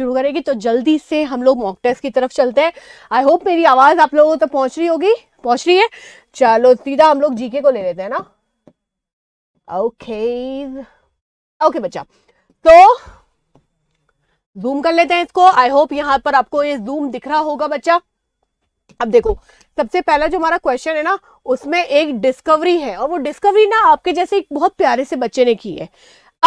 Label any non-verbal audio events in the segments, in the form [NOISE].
शुरू करेगी तो जल्दी से हम लोग मॉक टेस्ट की तरफ चलते हैं आई होप मेरी आवाज़ आप लोगों तक तो पहुंच रही होगी पहुंच रही है चलो सीधा हम लोग जीके को ले लेते हैं ना ओके ओके बच्चा तो जूम कर लेते हैं इसको आई होप यहाँ पर आपको ये जूम दिख रहा होगा बच्चा अब देखो सबसे पहला जो हमारा क्वेश्चन है ना उसमें एक डिस्कवरी है और वो डिस्कवरी ना आपके जैसे एक बहुत प्यारे से बच्चे ने की है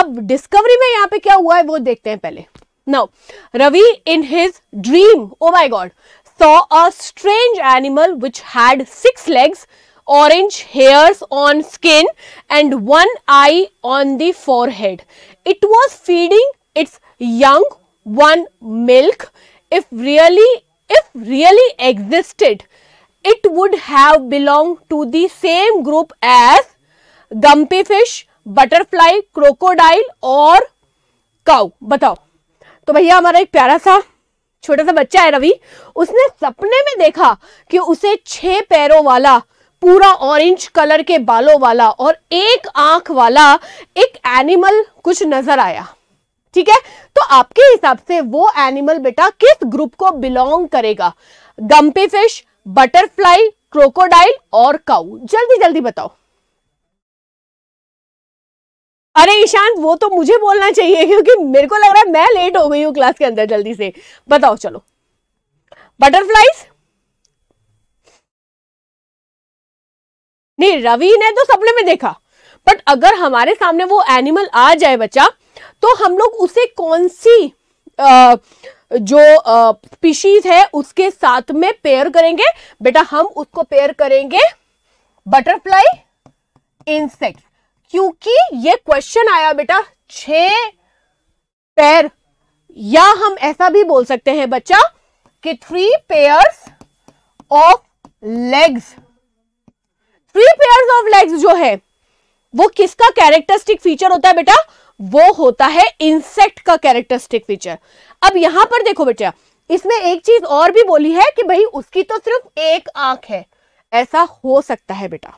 अब डिस्कवरी में यहाँ पे क्या हुआ है वो देखते हैं पहले Now, Ravi in his dream, oh my god, saw a strange animal which had six legs, orange hairs on skin and one eye on the forehead. It was feeding its young one milk. If really, if really existed, it would have belonged to the same group as gumpy fish, butterfly, crocodile or cow. Batao. तो भैया हमारा एक प्यारा सा छोटा सा बच्चा है रवि उसने सपने में देखा कि उसे छह पैरों वाला पूरा ऑरेंज कलर के बालों वाला और एक आंख वाला एक एनिमल कुछ नजर आया ठीक है तो आपके हिसाब से वो एनिमल बेटा किस ग्रुप को बिलोंग करेगा गम्पी फिश बटरफ्लाई क्रोकोडाइल और काउ जल्दी जल्दी बताओ अरे ईशांत वो तो मुझे बोलना चाहिए क्योंकि मेरे को लग रहा है मैं लेट हो गई हूँ क्लास के अंदर जल्दी से बताओ चलो बटरफ्लाइज नहीं रवि ने तो सपने में देखा बट अगर हमारे सामने वो एनिमल आ जाए बच्चा तो हम लोग उसे कौन सी आ, जो स्पीशीज है उसके साथ में पेयर करेंगे बेटा हम उसको पेयर करेंगे बटरफ्लाई इंसेक्ट क्योंकि ये क्वेश्चन आया बेटा छ पैर या हम ऐसा भी बोल सकते हैं बच्चा कि three pairs of legs three pairs of legs जो है वो किसका कैरेक्टरिस्टिक फीचर होता है बेटा वो होता है इंसेक्ट का कैरेक्टरिस्टिक फीचर अब यहां पर देखो बेटा इसमें एक चीज और भी बोली है कि भाई उसकी तो सिर्फ एक आंख है ऐसा हो सकता है बेटा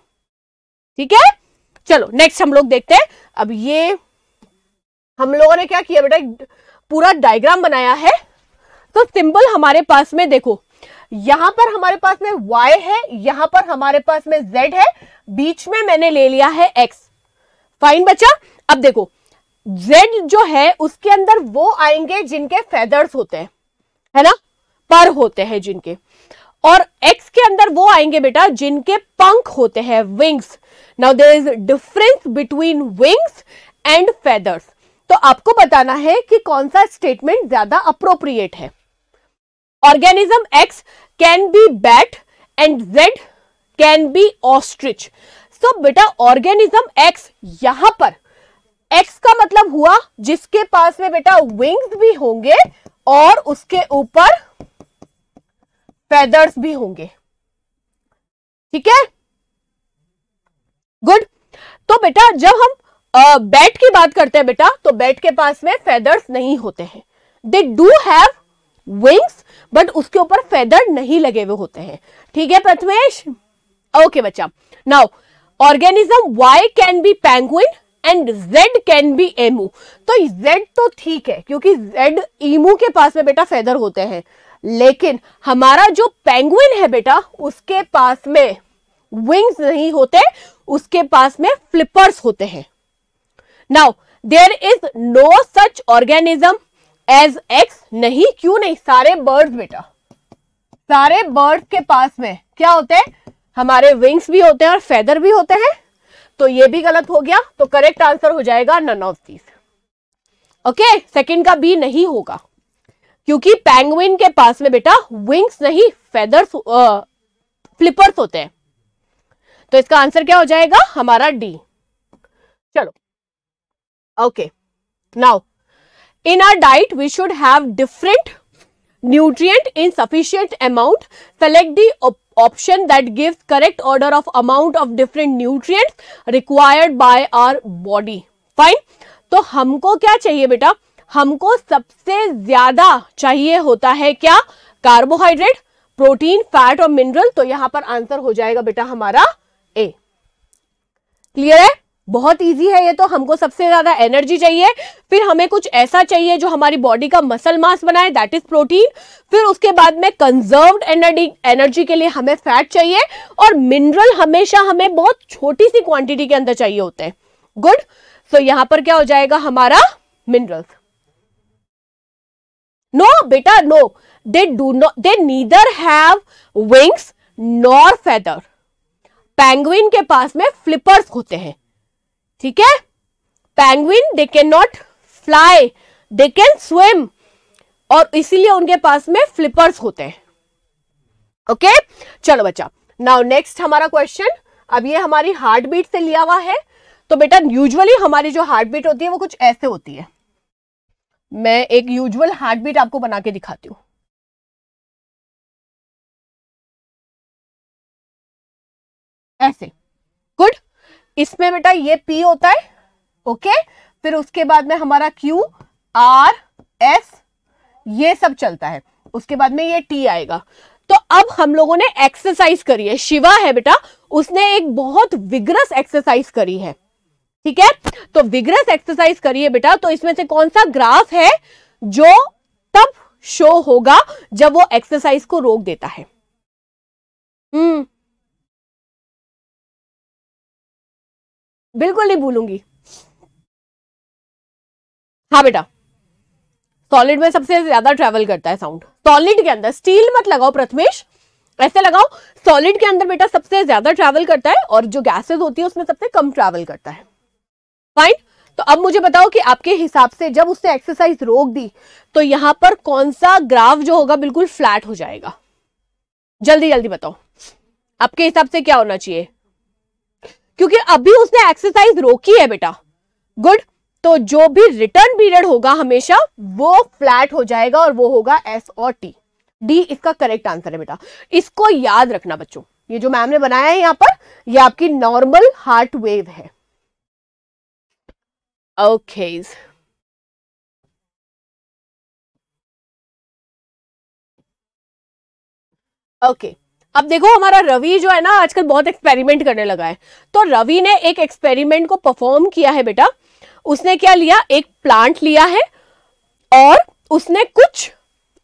ठीक है चलो नेक्स्ट हम लोग देखते हैं अब ये हम लोगों ने क्या किया बेटा पूरा डायग्राम बनाया है तो सिंबल हमारे पास में देखो यहां पर हमारे पास में y है यहां पर हमारे पास में z है बीच में मैंने ले लिया है x फाइन बच्चा अब देखो z जो है उसके अंदर वो आएंगे जिनके फेदर्स होते हैं है ना पर होते हैं जिनके और x के अंदर वो आएंगे बेटा जिनके पंख होते हैं wings now there is difference between wings and feathers तो आपको बताना है कि कौन सा स्टेटमेंट ज्यादा अप्रोप्रिएट है organism X can be bat and Z can be ostrich so बेटा ऑर्गेनिज्म एक्स यहां पर एक्स का मतलब हुआ जिसके पास में बेटा विंग्स भी होंगे और उसके ऊपर फेदर्स भी होंगे ठीक है गुड तो बेटा जब हम बैट की बात करते हैं बेटा तो बैट के पास में फेदर्स नहीं होते हैं they do have wings but उसके ऊपर फेदर नहीं लगे हुए होते हैं ठीक है प्रथमेश ओके बच्चा now organism Y can be penguin and Z can be emu तो जेड तो ठीक है क्योंकि जेड ईमू के पास में बेटा फेदर होते हैं लेकिन हमारा जो पेंगुइन है बेटा उसके पास में विंग्स नहीं होते उसके पास में फ्लिपर्स होते हैं now there is no such organism as X नहीं क्यों नहीं सारे बर्ड बेटा सारे बर्ड के पास में क्या होते हैं हमारे विंग्स भी होते हैं और फेदर भी होते हैं तो ये भी गलत हो गया तो करेक्ट आंसर हो जाएगा none of these okay second का बी नहीं होगा क्योंकि पैंगविन के पास में बेटा विंग्स नहीं फेदर्स फ्लिपर्स होते हैं तो इसका आंसर क्या हो जाएगा हमारा डी चलो okay now in our diet we should have different nutrient in sufficient amount select the option that gives correct order of amount of different nutrients required by our body fine तो हमको क्या चाहिए बेटा हमको सबसे ज्यादा चाहिए होता है क्या कार्बोहाइड्रेट प्रोटीन फैट और मिनरल तो यहां पर आंसर हो जाएगा बेटा हमारा ए क्लियर है बहुत इजी है ये तो हमको सबसे ज्यादा एनर्जी चाहिए फिर हमें कुछ ऐसा चाहिए जो हमारी बॉडी का मसल मास बनाए दैट इज प्रोटीन फिर उसके बाद में कंजर्व्ड एनर्जी एनर्जी के लिए हमें फैट चाहिए और मिनरल हमेशा हमें बहुत छोटी सी क्वांटिटी के अंदर चाहिए होते हैं गुड सो so, यहां पर क्या हो जाएगा हमारा मिनरल्स नो बेटा no they do not they neither have wings nor feather penguin के पास में फ्लिपर्स होते हैं ठीक है penguin they can not fly they can swim और इसीलिए उनके पास में फ्लिपर्स होते हैं ओके okay? चलो बच्चा नाउ नेक्स्ट हमारा क्वेश्चन अब ये हमारी हार्ट बीट से लिया हुआ है तो बेटा यूजुअली हमारी जो हार्ट बीट होती है वो कुछ ऐसे होती है मैं एक यूजुअल हार्ट बीट आपको बना के दिखाती हूं ऐसे गुड इसमें बेटा ये पी होता है ओके फिर उसके बाद में हमारा क्यू आर एस ये सब चलता है उसके बाद में ये टी आएगा तो अब हम लोगों ने एक्सरसाइज करी है शिवा है बेटा उसने एक बहुत विग्रस एक्सरसाइज करी है ठीक है तो विग्रस एक्सरसाइज करी है बेटा तो इसमें से कौन सा ग्राफ है जो तब शो होगा जब वो एक्सरसाइज को रोक देता है हम्म बिल्कुल नहीं भूलूंगी हाँ बेटा सॉलिड में सबसे ज्यादा ट्रेवल करता है साउंड सॉलिड के अंदर स्टील मत लगाओ प्रथमेश ऐसे लगाओ सॉलिड के अंदर बेटा सबसे ज्यादा ट्रेवल करता है और जो गैसेस होती है उसमें सबसे कम ट्रेवल करता है फाइन तो अब मुझे बताओ कि आपके हिसाब से जब उसने एक्सरसाइज रोक दी तो यहां पर कौन सा ग्राफ जो होगा बिल्कुल फ्लैट हो जाएगा जल्दी जल्दी बताओ आपके हिसाब से क्या होना चाहिए क्योंकि अभी उसने एक्सरसाइज रोकी है बेटा गुड तो जो भी रिटर्न पीरियड होगा हमेशा वो फ्लैट हो जाएगा और वो होगा एस और टी डी इसका करेक्ट आंसर है बेटा इसको याद रखना बच्चों ये जो मैम ने बनाया है यहां पर ये आपकी नॉर्मल हार्ट वेव है ओके okay. Okay okay. अब देखो हमारा रवि जो है ना आजकल बहुत एक्सपेरिमेंट करने लगा है तो रवि ने एक एक्सपेरिमेंट को परफॉर्म किया है बेटा उसने क्या लिया एक प्लांट लिया है और उसने कुछ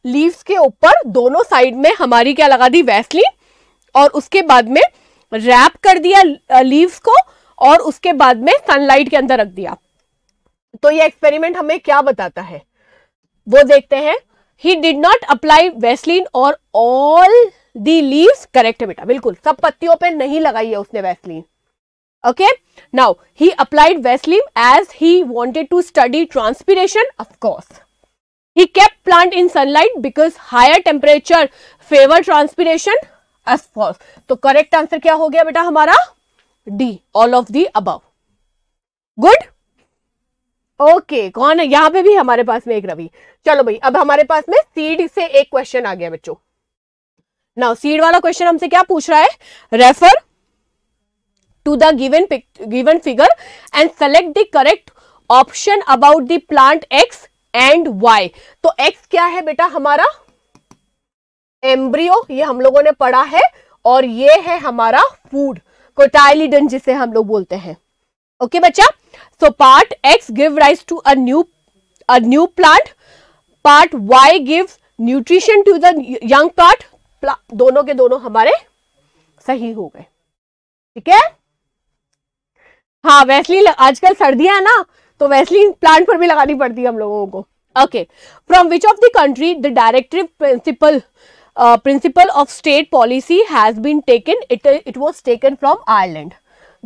लीव्स के ऊपर दोनों साइड में हमारी क्या लगा दी वैसली और उसके बाद में रैप कर दिया लीव्स को और उसके बाद में सनलाइट के अंदर रख दिया तो ये एक्सपेरिमेंट हमें क्या बताता है वो देखते हैं he did not apply Vaseline और ऑल दी लीव्स करेक्ट है बेटा बिल्कुल सब पत्तियों पे नहीं लगाई है उसने Vaseline okay now he applied Vaseline as he wanted to study transpiration of course he kept plant in sunlight because higher temperature favour transpiration of course तो करेक्ट आंसर क्या हो गया बेटा हमारा डी ऑल ऑफ दी अब गुड ओके कौन है यहां पे भी हमारे पास में एक रवि चलो भाई अब हमारे पास में सीड से एक क्वेश्चन आ गया बच्चों नाउ सीड वाला क्वेश्चन हमसे क्या पूछ रहा है refer to the given given figure and select the correct option about the plant X and Y तो एक्स क्या है बेटा हमारा एम्ब्रियो ये हम लोगों ने पढ़ा है और ये है हमारा फूड कोटाइलिडन जिसे हम लोग बोलते हैं ओके okay, बच्चा so part X give rise to a new a new plant part Y give nutrition to the young part दोनों के दोनों हमारे सही हो गए ठीक है हाँ वैसली आजकल सर्दियां ना तो वैसली प्लांट पर भी लगानी पड़ती है हम लोगों को okay from which of the country the directive principle principle of state policy has been taken it it was taken from Ireland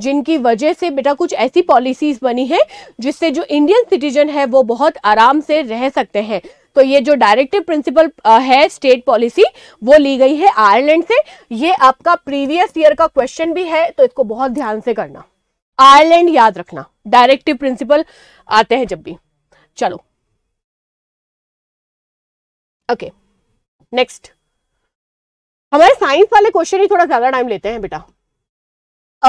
जिनकी वजह से बेटा कुछ ऐसी पॉलिसीज बनी है जिससे जो इंडियन सिटीजन है वो बहुत आराम से रह सकते हैं तो ये जो डायरेक्टिव प्रिंसिपल है स्टेट पॉलिसी वो ली गई है आयरलैंड से ये आपका प्रीवियस ईयर का क्वेश्चन भी है तो इसको बहुत ध्यान से करना आयरलैंड याद रखना डायरेक्टिव प्रिंसिपल आते हैं जब भी चलो ओके नेक्स्ट हमारे साइंस वाले क्वेश्चन ही थोड़ा ज्यादा टाइम लेते हैं बेटा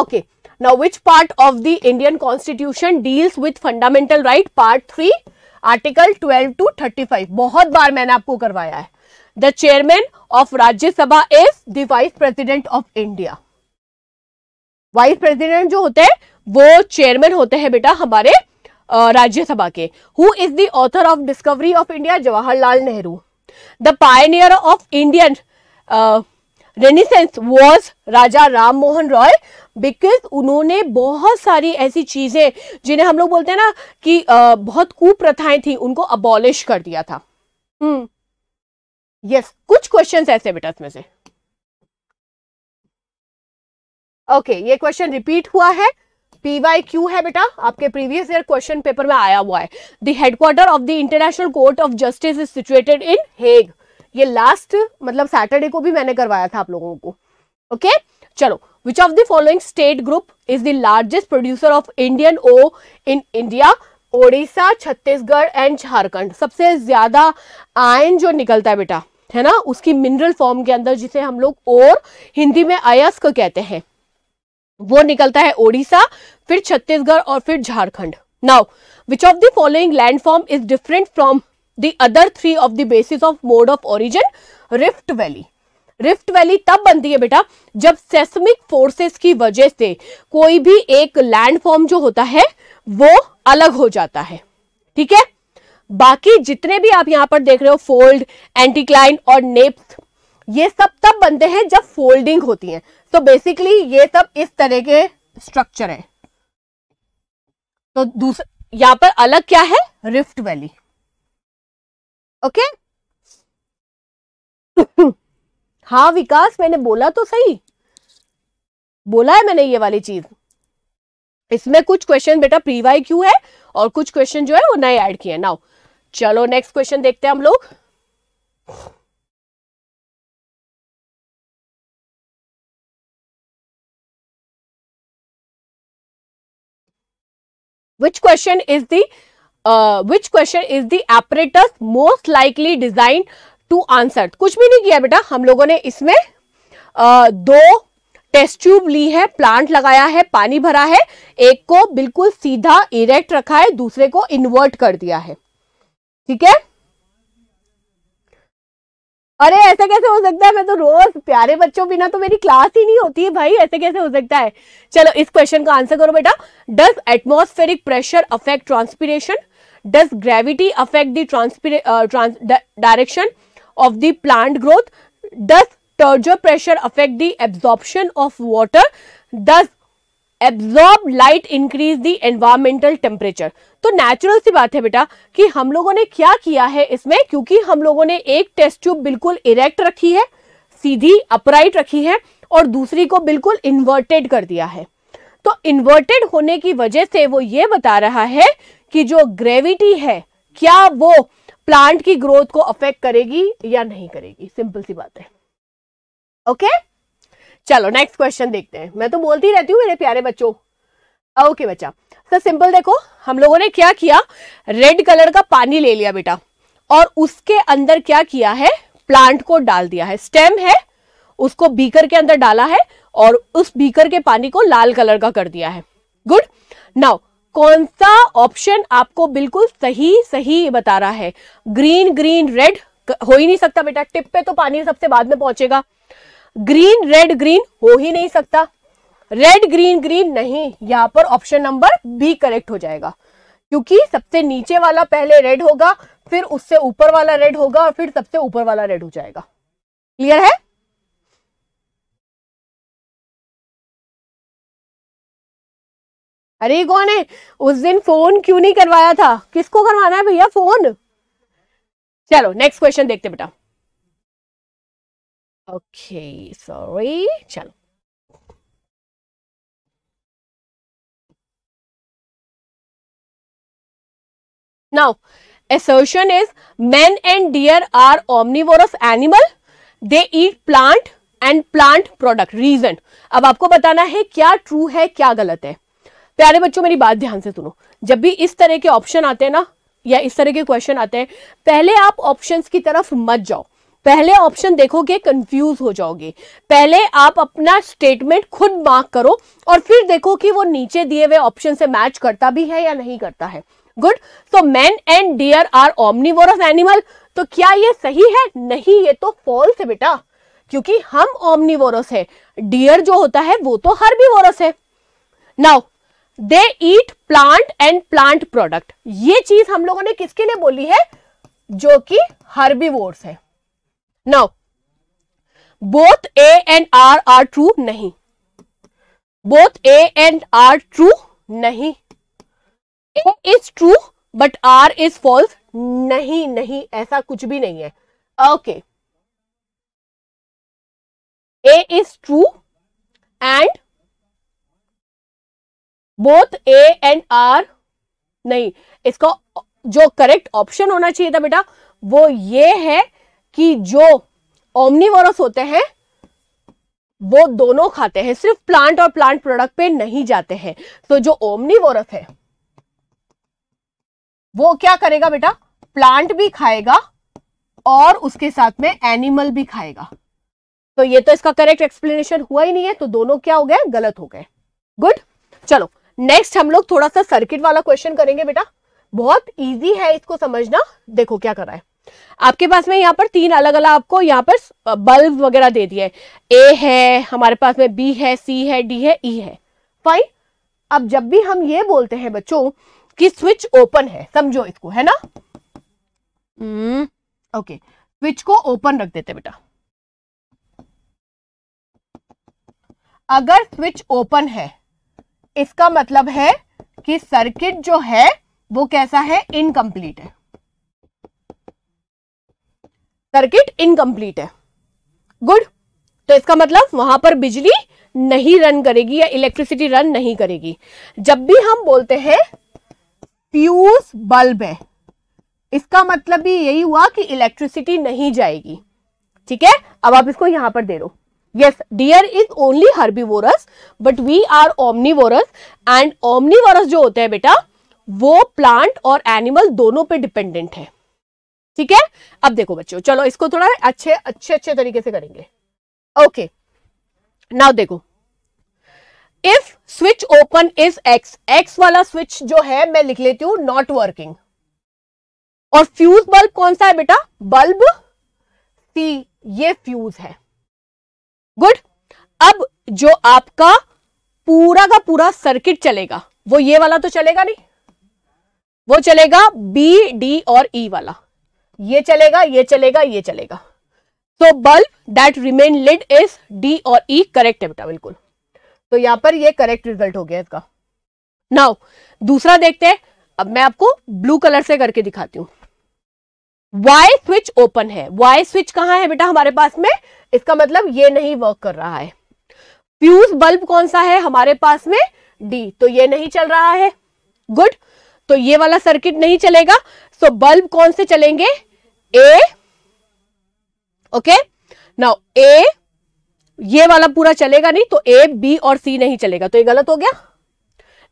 okay now which part of the Indian constitution deals with fundamental right part three article 12 to 35 बहुत बार मैंने आपको करवाया है the chairman of Rajya Sabha is the vice president of India vice president जो होते हैं वो चेयरमैन होते हैं बेटा हमारे राज्यसभा के who is the author of discovery of India Jawaharlal Nehru the pioneer of Indian renaissance was Raja Ram Mohan Roy because उन्होंने बहुत सारी ऐसी चीज़ें जिन्हें हम लोग बोलते हैं ना कि बहुत कुप्रथाएं थी उनको अबॉलिश कर दिया था हम्म यस yes, कुछ क्वेश्चन ऐसे बेटा इसमें से ओके okay, ये क्वेश्चन रिपीट हुआ है पीवाई क्यू है बेटा आपके प्रीवियस ईयर क्वेश्चन पेपर में आया हुआ है the headquarter of the international court of justice is situated in Hague ये लास्ट मतलब सैटरडे को भी मैंने करवाया था आप लोगों को ओके चलो which of the following state group is the largest producer of indian o in india Odisha Chhattisgarh and Jharkhand सबसे ज्यादा आयन जो निकलता है बेटा है ना उसकी मिनरल फॉर्म के अंदर जिसे हम लोग और हिंदी में अयस्क कहते हैं वो निकलता है ओडिशा फिर छत्तीसगढ़ और फिर Jharkhand now which of the following landform is different from the other three of the basis of mode of origin rift valley rift valley तब बनती है बेटा जब सेस्मिक फोर्सेस की वजह से कोई भी एक लैंडफॉर्म जो होता है वो अलग हो जाता है ठीक है बाकी जितने भी आप यहां पर देख रहे हो फोल्ड एंटीक्लाइन और नेप्स ये सब तब बनते हैं जब फोल्डिंग होती है तो बेसिकली ये सब इस तरह के स्ट्रक्चर है तो दूसरा यहां पर अलग क्या है रिफ्ट वैली ओके [LAUGHS] हाँ विकास मैंने बोला तो सही बोला है मैंने ये वाली चीज इसमें कुछ क्वेश्चन बेटा प्रीवाई क्यू है और कुछ क्वेश्चन जो है वो नए ऐड किए नाउ चलो नेक्स्ट क्वेश्चन देखते हैं हम लोग which question is the which question is the the most likely design to answer कुछ भी नहीं किया बेटा हम लोगों ने इसमें uh, दो टेस्ट ट्यूब ली है प्लांट लगाया है पानी भरा है एक को बिल्कुल सीधा इरेक्ट रखा है दूसरे को इन्वर्ट कर दिया है ठीक है अरे ऐसे कैसे हो सकता है मैं तो रोज प्यारे बच्चों बिना तो मेरी क्लास ही नहीं होती है भाई ऐसे कैसे हो सकता है चलो इस क्वेश्चन का आंसर करो बेटा does atmospheric pressure affect transpiration does gravity affect the transpira- uh, trans- di- direction of the plant growth does torture pressure affect the absorption of water does absorb light increase the environmental temperature तो natural सी बात है बेटा कि हम लोगों ने क्या किया है इसमें क्योंकि हम लोगों ने एक टेस्ट ट्यूब बिल्कुल इरेक्ट रखी है सीधी अपराइट रखी है और दूसरी को बिल्कुल इन्वर्टेड कर दिया है तो इन्वर्टेड होने की वजह से वो ये बता रहा है कि जो ग्रेविटी है क्या वो प्लांट की ग्रोथ को अफेक्ट करेगी या नहीं करेगी सिंपल सी बात है ओके okay? चलो नेक्स्ट क्वेश्चन देखते हैं मैं तो बोलती रहती हूँ मेरे प्यारे बच्चों ओके okay, बच्चा सर तो सिंपल देखो हम लोगों ने क्या किया रेड कलर का पानी ले लिया बेटा और उसके अंदर क्या किया है प्लांट को डाल दिया है स्टेम है उसको बीकर के अंदर डाला है और उस बीकर के पानी को लाल कलर का कर दिया है गुड नाउ कौन सा ऑप्शन आपको बिल्कुल सही सही बता रहा है ग्रीन ग्रीन रेड हो ही नहीं सकता बेटा टिप पे तो पानी सबसे बाद में पहुंचेगा ग्रीन रेड ग्रीन हो ही नहीं सकता रेड ग्रीन ग्रीन नहीं यहां पर ऑप्शन नंबर बी करेक्ट हो जाएगा क्योंकि सबसे नीचे वाला पहले रेड होगा फिर उससे ऊपर वाला रेड होगा और फिर सबसे ऊपर वाला रेड हो जाएगा क्लियर है अरे कौन है उस दिन फोन क्यों नहीं करवाया था किसको करवाना है भैया फोन चलो नेक्स्ट क्वेश्चन देखते बेटा ओके सॉरी चलो now assertion is man and deer are omnivore animal they eat plant and plant product reason अब आपको बताना है क्या ट्रू है क्या गलत है प्यारे बच्चों मेरी बात ध्यान से सुनो जब भी इस तरह के ऑप्शन आते हैं ना या इस तरह के क्वेश्चन आते हैं पहले आप ऑप्शन की तरफ मत जाओ पहले ऑप्शन देखोगे कंफ्यूज हो जाओगे पहले आप अपना स्टेटमेंट खुद मार्क करो और फिर देखो कि वो नीचे दिए हुए ऑप्शन से मैच करता भी है या नहीं करता है good so man and deer are omnivorous animal तो क्या ये सही है नहीं ये तो फॉल्स है बेटा क्योंकि हम ऑमनीवोरस है डियर जो होता है वो तो हर है now they eat plant and plant product ये चीज हम लोगों ने किसके लिए बोली है जो कि हर्बीवोर्स है now both A and R R true नहीं both A and R true नहीं A is true but R is false नहीं नहीं ऐसा कुछ भी नहीं है okay A is true and both A and R नहीं इसका जो करेक्ट ऑप्शन होना चाहिए था बेटा वो ये है कि जो ओमनीवरस होते हैं वो दोनों खाते हैं सिर्फ प्लांट और प्लांट प्रोडक्ट पे नहीं जाते हैं तो जो ओमनीवरस है वो क्या करेगा बेटा प्लांट भी खाएगा और उसके साथ में एनिमल भी खाएगा तो ये तो इसका करेक्ट एक्सप्लेनेशन हुआ ही नहीं है तो दोनों क्या हो गए गलत हो गए गुड चलो नेक्स्ट हम लोग थोड़ा सा सर्किट वाला क्वेश्चन करेंगे बेटा बहुत इजी है इसको समझना देखो क्या करा है आपके पास में यहाँ पर तीन अलग अलग आपको यहाँ पर बल्ब वगैरह दे दिए ए है हमारे पास में बी है सी है डी है ई e है फाइन अब जब भी हम ये बोलते हैं बच्चों कि स्विच ओपन है समझो इसको है ना ओके हम्म। स्विच को ओपन रख देते बेटा अगर स्विच ओपन है इसका मतलब है कि सर्किट जो है वो कैसा है इनकम्प्लीट है सर्किट इनकम्प्लीट है गुड तो इसका मतलब वहां पर बिजली नहीं रन करेगी या इलेक्ट्रिसिटी रन नहीं करेगी जब भी हम बोलते हैं फ्यूज बल्ब है इसका मतलब भी यही हुआ कि इलेक्ट्रिसिटी नहीं जाएगी ठीक है अब आप इसको यहां पर दे रो yes deer is only herbivorous but we are omnivorous and omnivorous जो होते हैं बेटा वो plant और animal दोनों पे dependent है ठीक है अब देखो बच्चों चलो इसको थोड़ा अच्छे अच्छे अच्छे तरीके से करेंगे ओके नाउ देखो if switch open is X X वाला स्विच जो है मैं लिख लेती हूं नॉट वर्किंग और फ्यूज बल्ब कौन सा है बेटा बल्ब सी ये फ्यूज है गुड अब जो आपका पूरा का पूरा सर्किट चलेगा वो ये वाला तो चलेगा नहीं वो चलेगा बी डी और ई e वाला ये चलेगा ये चलेगा ये चलेगा तो bulb that remain lit is D और ई e करेक्ट है बेटा बिल्कुल तो यहां पर ये करेक्ट रिजल्ट हो गया इसका नाउ दूसरा देखते हैं अब मैं आपको ब्लू कलर से करके दिखाती हूं वाई स्विच ओपन है वाई स्विच कहां है बेटा हमारे पास में इसका मतलब ये नहीं वर्क कर रहा है फ्यूज बल्ब कौन सा है हमारे पास में डी तो ये नहीं चल रहा है गुड तो ये वाला सर्किट नहीं चलेगा सो बल्ब कौन से चलेंगे ए ओके नाउ ए ये वाला पूरा चलेगा नहीं तो ए बी और सी नहीं चलेगा तो ये गलत हो गया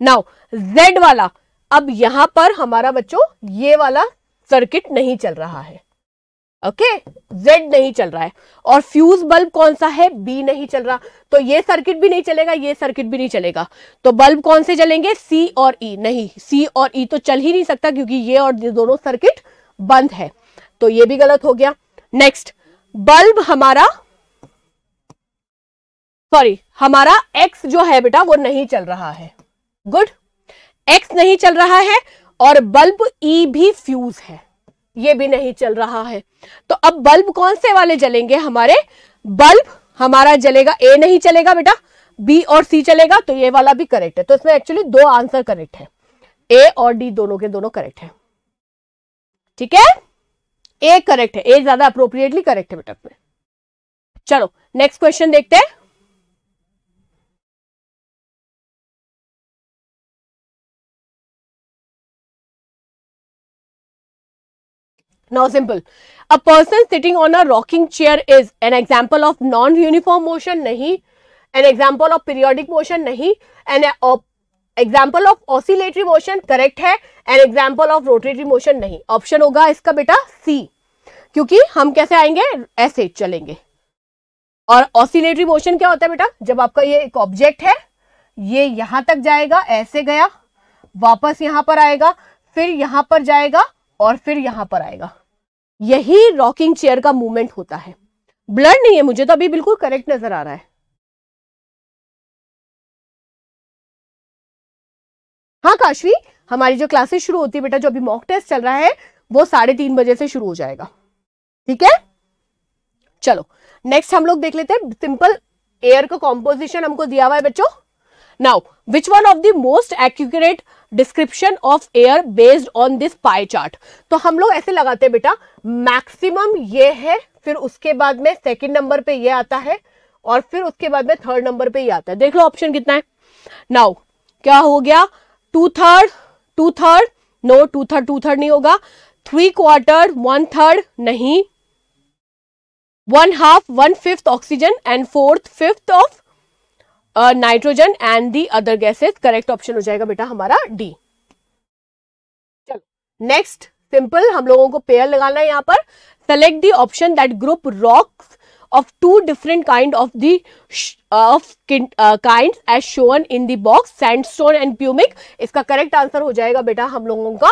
नाउ जेड वाला अब यहां पर हमारा बच्चों ये वाला सर्किट नहीं चल रहा है ओके जेड नहीं चल रहा है और फ्यूज बल्ब कौन सा है बी नहीं चल रहा तो ये सर्किट भी नहीं चलेगा ये सर्किट भी नहीं चलेगा तो बल्ब कौन से चलेंगे सी और ई e. नहीं सी और ई e तो चल ही नहीं सकता क्योंकि ये और ये दोनों सर्किट बंद है तो ये भी गलत हो गया नेक्स्ट बल्ब हमारा सॉरी हमारा एक्स जो है बेटा वो नहीं चल रहा है गुड एक्स नहीं चल रहा है और बल्ब ई e भी फ्यूज है ये भी नहीं चल रहा है तो अब बल्ब कौन से वाले जलेंगे हमारे बल्ब हमारा जलेगा ए नहीं चलेगा बेटा बी और सी चलेगा तो ये वाला भी करेक्ट है तो इसमें एक्चुअली दो आंसर करेक्ट है ए और डी दोनों के दोनों करेक्ट है ठीक है ए करेक्ट है ए ज्यादा अप्रोप्रिएटली करेक्ट है बेटा चलो नेक्स्ट क्वेश्चन देखते हैं Now simple. A person sitting on a rocking chair is an example of non-uniform motion nahi an example of periodic motion nahi an example of oscillatory motion correct hai an example of rotatory motion nahi option hoga iska beta C kyunki hum kaise aayenge aise chalenge और oscillatory motion क्या होता है बेटा जब आपका ये एक object है ये यहां तक जाएगा ऐसे गया वापस यहां पर आएगा फिर यहां पर जाएगा और फिर यहां पर आएगा यही रॉकिंग चेयर का मूवमेंट होता है ब्लड नहीं है मुझे तो अभी बिल्कुल करेक्ट नजर आ रहा है हाँ काशवी हमारी जो क्लासेस शुरू होती है बेटा जो अभी मॉक टेस्ट चल रहा है वो साढ़े तीन बजे से शुरू हो जाएगा ठीक है चलो नेक्स्ट हम लोग देख लेते हैं सिंपल एयर का कॉम्पोजिशन हमको दिया हुआ है बच्चों Now, which one of the most accurate description of air based on this pie chart तो हम लोग ऐसे लगाते हैं बेटा मैक्सिमम ये है फिर उसके बाद में सेकंड नंबर पे यह आता है और फिर उसके बाद में थर्ड नंबर पे ये आता है देख लो ऑप्शन कितना है नाउ क्या हो गया two third two third no two third two third नहीं होगा थ्री क्वार्टर वन थर्ड नहीं one half one fifth oxygen and fourth fifth of nitrogen and the other gases correct option हो जाएगा बेटा हमारा डी चलो नेक्स्ट सिंपल हम लोगों को पेयर लगाना है यहां पर select the option that group rocks of two different kind of the of kind as uh, in the box in the box इसका करेक्ट आंसर हो जाएगा बेटा हम लोगों का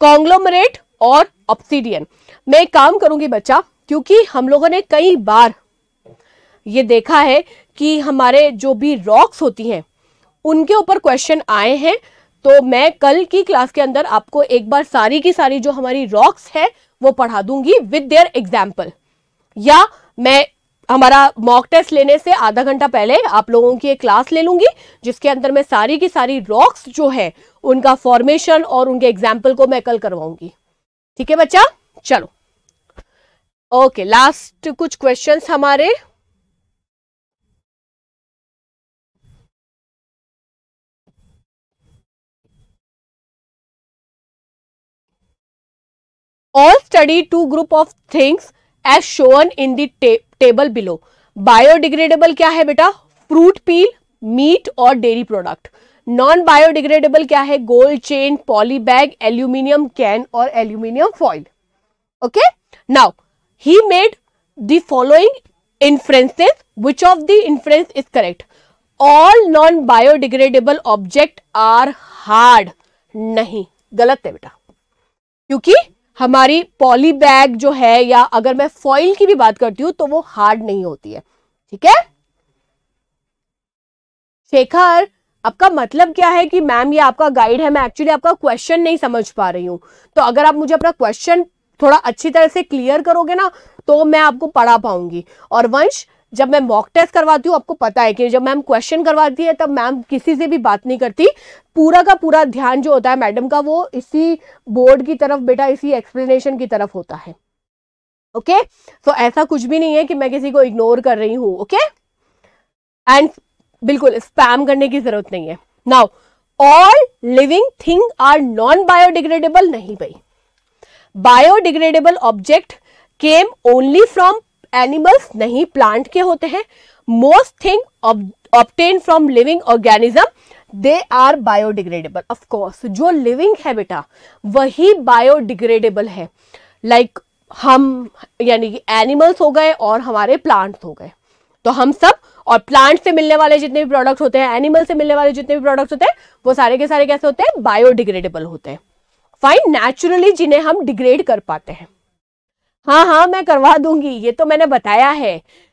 कॉन्ग्लोमरेट और ऑप्सीडियन मैं काम करूंगी बच्चा क्योंकि हम लोगों ने कई बार ये देखा है कि हमारे जो भी रॉक्स होती हैं उनके ऊपर क्वेश्चन आए हैं तो मैं कल की क्लास के अंदर आपको एक बार सारी की सारी जो हमारी रॉक्स है वो पढ़ा दूंगी विद देयर एग्जाम्पल या मैं हमारा मॉक टेस्ट लेने से आधा घंटा पहले आप लोगों की एक क्लास ले लूंगी जिसके अंदर मैं सारी की सारी रॉक्स जो है उनका फॉर्मेशन और उनके एग्जाम्पल को मैं कल करवाऊंगी ठीक है बच्चा चलो ओके लास्ट कुछ क्वेश्चंस हमारे all study two group of things as shown in the table below biodegradable क्या है बेटा फ्रूट पील मीट और डेयरी प्रोडक्ट नॉन बायोडिग्रेडेबल क्या है gold chain poly bag aluminium can और aluminium foil okay now he made the following inferences which of the inference is correct all non biodegradable object are hard नहीं गलत है बेटा क्योंकि हमारी poly bag जो है या अगर मैं फॉइल की भी बात करती हूँ तो वो हार्ड नहीं होती है ठीक है शेखर आपका मतलब क्या है कि मैम ये आपका गाइड है मैं एक्चुअली आपका क्वेश्चन नहीं समझ पा रही हूं तो अगर आप मुझे अपना क्वेश्चन थोड़ा अच्छी तरह से क्लियर करोगे ना तो मैं आपको पढ़ा पाऊंगी और वंश जब मैं मॉक टेस्ट करवाती हूँ आपको पता है कि जब मैम क्वेश्चन करवाती है तब मैम किसी से भी बात नहीं करती पूरा का पूरा ध्यान जो होता है मैडम का वो इसी बोर्ड की तरफ बेटा इसी एक्सप्लेनेशन की तरफ होता है ओके okay? सो so, ऐसा कुछ भी नहीं है कि मैं किसी को इग्नोर कर रही हूँ ओके एंड बिल्कुल स्पैम करने की जरूरत नहीं है now all living thing are non biodegradable नहीं भाई biodegradable object came only from animals नहीं प्लांट के होते हैं most thing obtain from living organism they are biodegradable of course जो लिविंग है बेटा वही बायोडिग्रेडेबल है लाइक like, हम यानी कि एनिमल्स हो गए और हमारे प्लांट्स हो गए तो हम सब और प्लांट से मिलने वाले जितने भी प्रोडक्ट होते हैं एनिमल से मिलने वाले जितने भी प्रोडक्ट होते हैं वो सारे के सारे कैसे होते हैं बायोडिग्रेडेबल होते हैं फाइन नेचुरली जिन्हें हम डिग्रेड कर पाते हैं हाँ हाँ मैं करवा दूंगी ये तो मैंने बताया है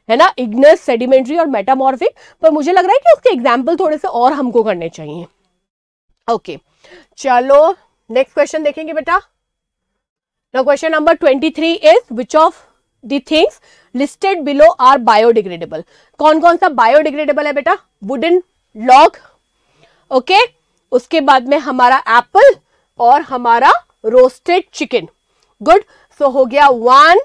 है ना इग्नस सेडिमेंट्री और मेटामॉर्फिक पर मुझे लग रहा है कि उसके एग्जाम्पल थोड़े से और हमको करने चाहिए ओके चलो नेक्स्ट क्वेश्चन देखेंगे बेटा question number twenty three is which of the things listed below are biodegradable कौन कौन सा बायोडिग्रेडेबल है बेटा वुडन लॉग ओके उसके बाद में हमारा एप्पल और हमारा रोस्टेड चिकन गुड सो हो गया वन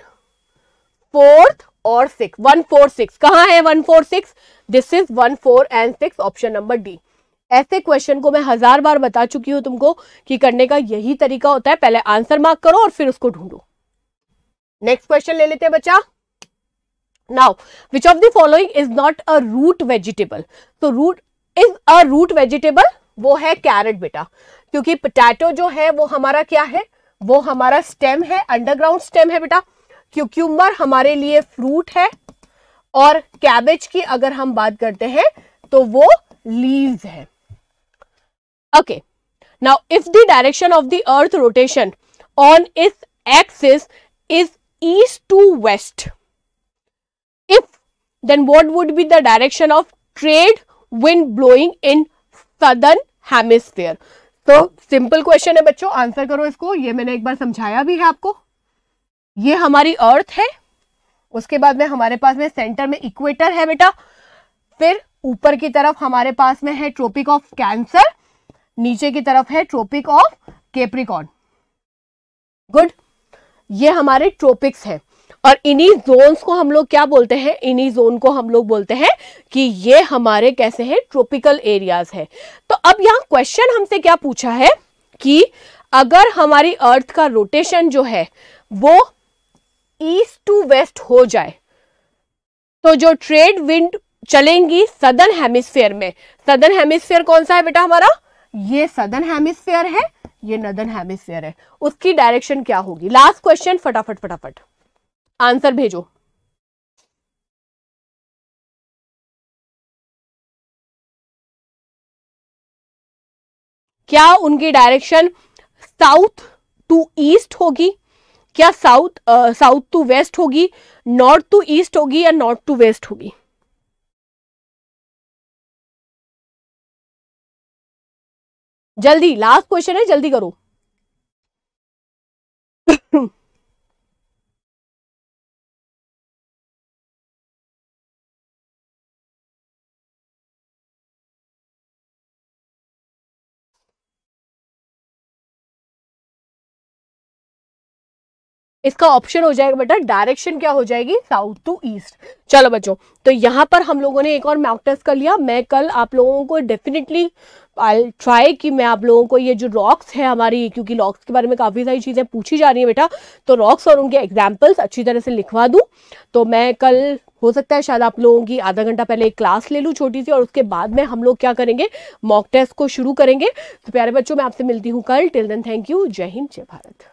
फोर्थ और सिक्स वन फोर सिक्स कहाँ है one four six this is one four and six option number D ऐसे क्वेश्चन को मैं हजार बार बता चुकी हूं तुमको कि करने का यही तरीका होता है पहले आंसर मार्क करो और फिर उसको ढूंढो नेक्स्ट क्वेश्चन ले लेते हैं बच्चा now which of the following is not a root vegetable तो root is a root vegetable वो है कैरेट बेटा क्योंकि पटैटो जो है वो हमारा क्या है वो हमारा स्टेम है अंडरग्राउंड स्टेम है बेटा क्यूक्यूम्बर हमारे लिए फ्रूट है और कैबेज की अगर हम बात करते हैं तो वो लीव है okay now if the direction of the earth rotation on its axis is east to west if then what would be the direction of trade wind blowing in southern hemisphere तो simple question है बच्चों answer करो इसको ये मैंने एक बार समझाया भी है आपको ये हमारी अर्थ है उसके बाद में हमारे पास में सेंटर में इक्वेटर है बेटा फिर ऊपर की तरफ हमारे पास में है ट्रॉपिक ऑफ कैंसर नीचे की तरफ है ट्रॉपिक ऑफ केप्रिकॉन गुड ये हमारे ट्रॉपिक्स है और इन्हीं जोन्स को हम लोग क्या बोलते हैं इन्हीं जोन को हम लोग बोलते हैं कि ये हमारे कैसे हैं ट्रॉपिकल एरियाज है तो अब यहाँ क्वेश्चन हमसे क्या पूछा है कि अगर हमारी अर्थ का रोटेशन जो है वो ईस्ट टू वेस्ट हो जाए तो जो ट्रेड विंड चलेंगी सदर्न हेमिस्फेयर में सदर्न हेमिस्फेयर कौन सा है बेटा हमारा ये सदर्न हेमिस्फेयर है ये नदर्न हेमिस्फेयर है उसकी डायरेक्शन क्या होगी लास्ट क्वेश्चन फटाफट फटाफट आंसर भेजो क्या उनकी डायरेक्शन साउथ टू ईस्ट होगी क्या साउथ साउथ टू वेस्ट होगी नॉर्थ टू ईस्ट होगी या नॉर्थ टू वेस्ट होगी जल्दी लास्ट क्वेश्चन है जल्दी करो इसका ऑप्शन हो जाएगा बेटा डायरेक्शन क्या हो जाएगी साउथ टू ईस्ट चलो बच्चों तो यहाँ पर हम लोगों ने एक और मॉक टेस्ट कर लिया मैं कल आप लोगों को डेफिनेटली आई ट्राई कि मैं आप लोगों को ये जो रॉक्स है हमारी क्योंकि रॉक्स के बारे में काफ़ी सारी चीज़ें पूछी जा रही है बेटा तो रॉक्स और उनके एग्जाम्पल्स अच्छी तरह से लिखवा दूँ तो मैं कल हो सकता है शायद आप लोगों की आधा घंटा पहले एक क्लास ले लूँ छोटी सी और उसके बाद में हम लोग क्या करेंगे मॉक टेस्ट को शुरू करेंगे तो प्यारे बच्चों मैं आपसे मिलती हूँ कल टिल देन थैंक यू जय हिंद जय भारत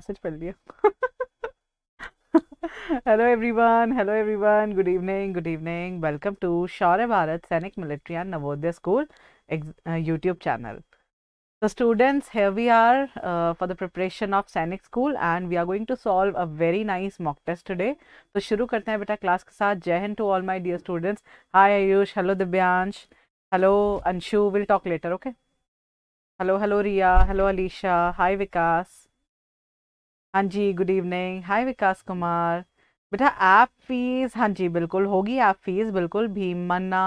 मैसेज पढ़ लिया hello everyone hello everyone good evening good evening welcome to Shaurya Bharat Sainik military and Navodaya school YouTube channel So students here we are for the preparation of Sainik school and we are going to solve a very nice mock test today तो शुरू करते हैं बेटा class के साथ जय हिंद to all my dear students hi Ayush hello Divyansh hello Anshu will talk letter okay hello hello Riya hello Alisha hi Vikas हाँ जी good evening hi Vikas Kumar बेटा ऐप फीस हाँ जी बिल्कुल होगी ऐप फीस बिल्कुल भीमन्ना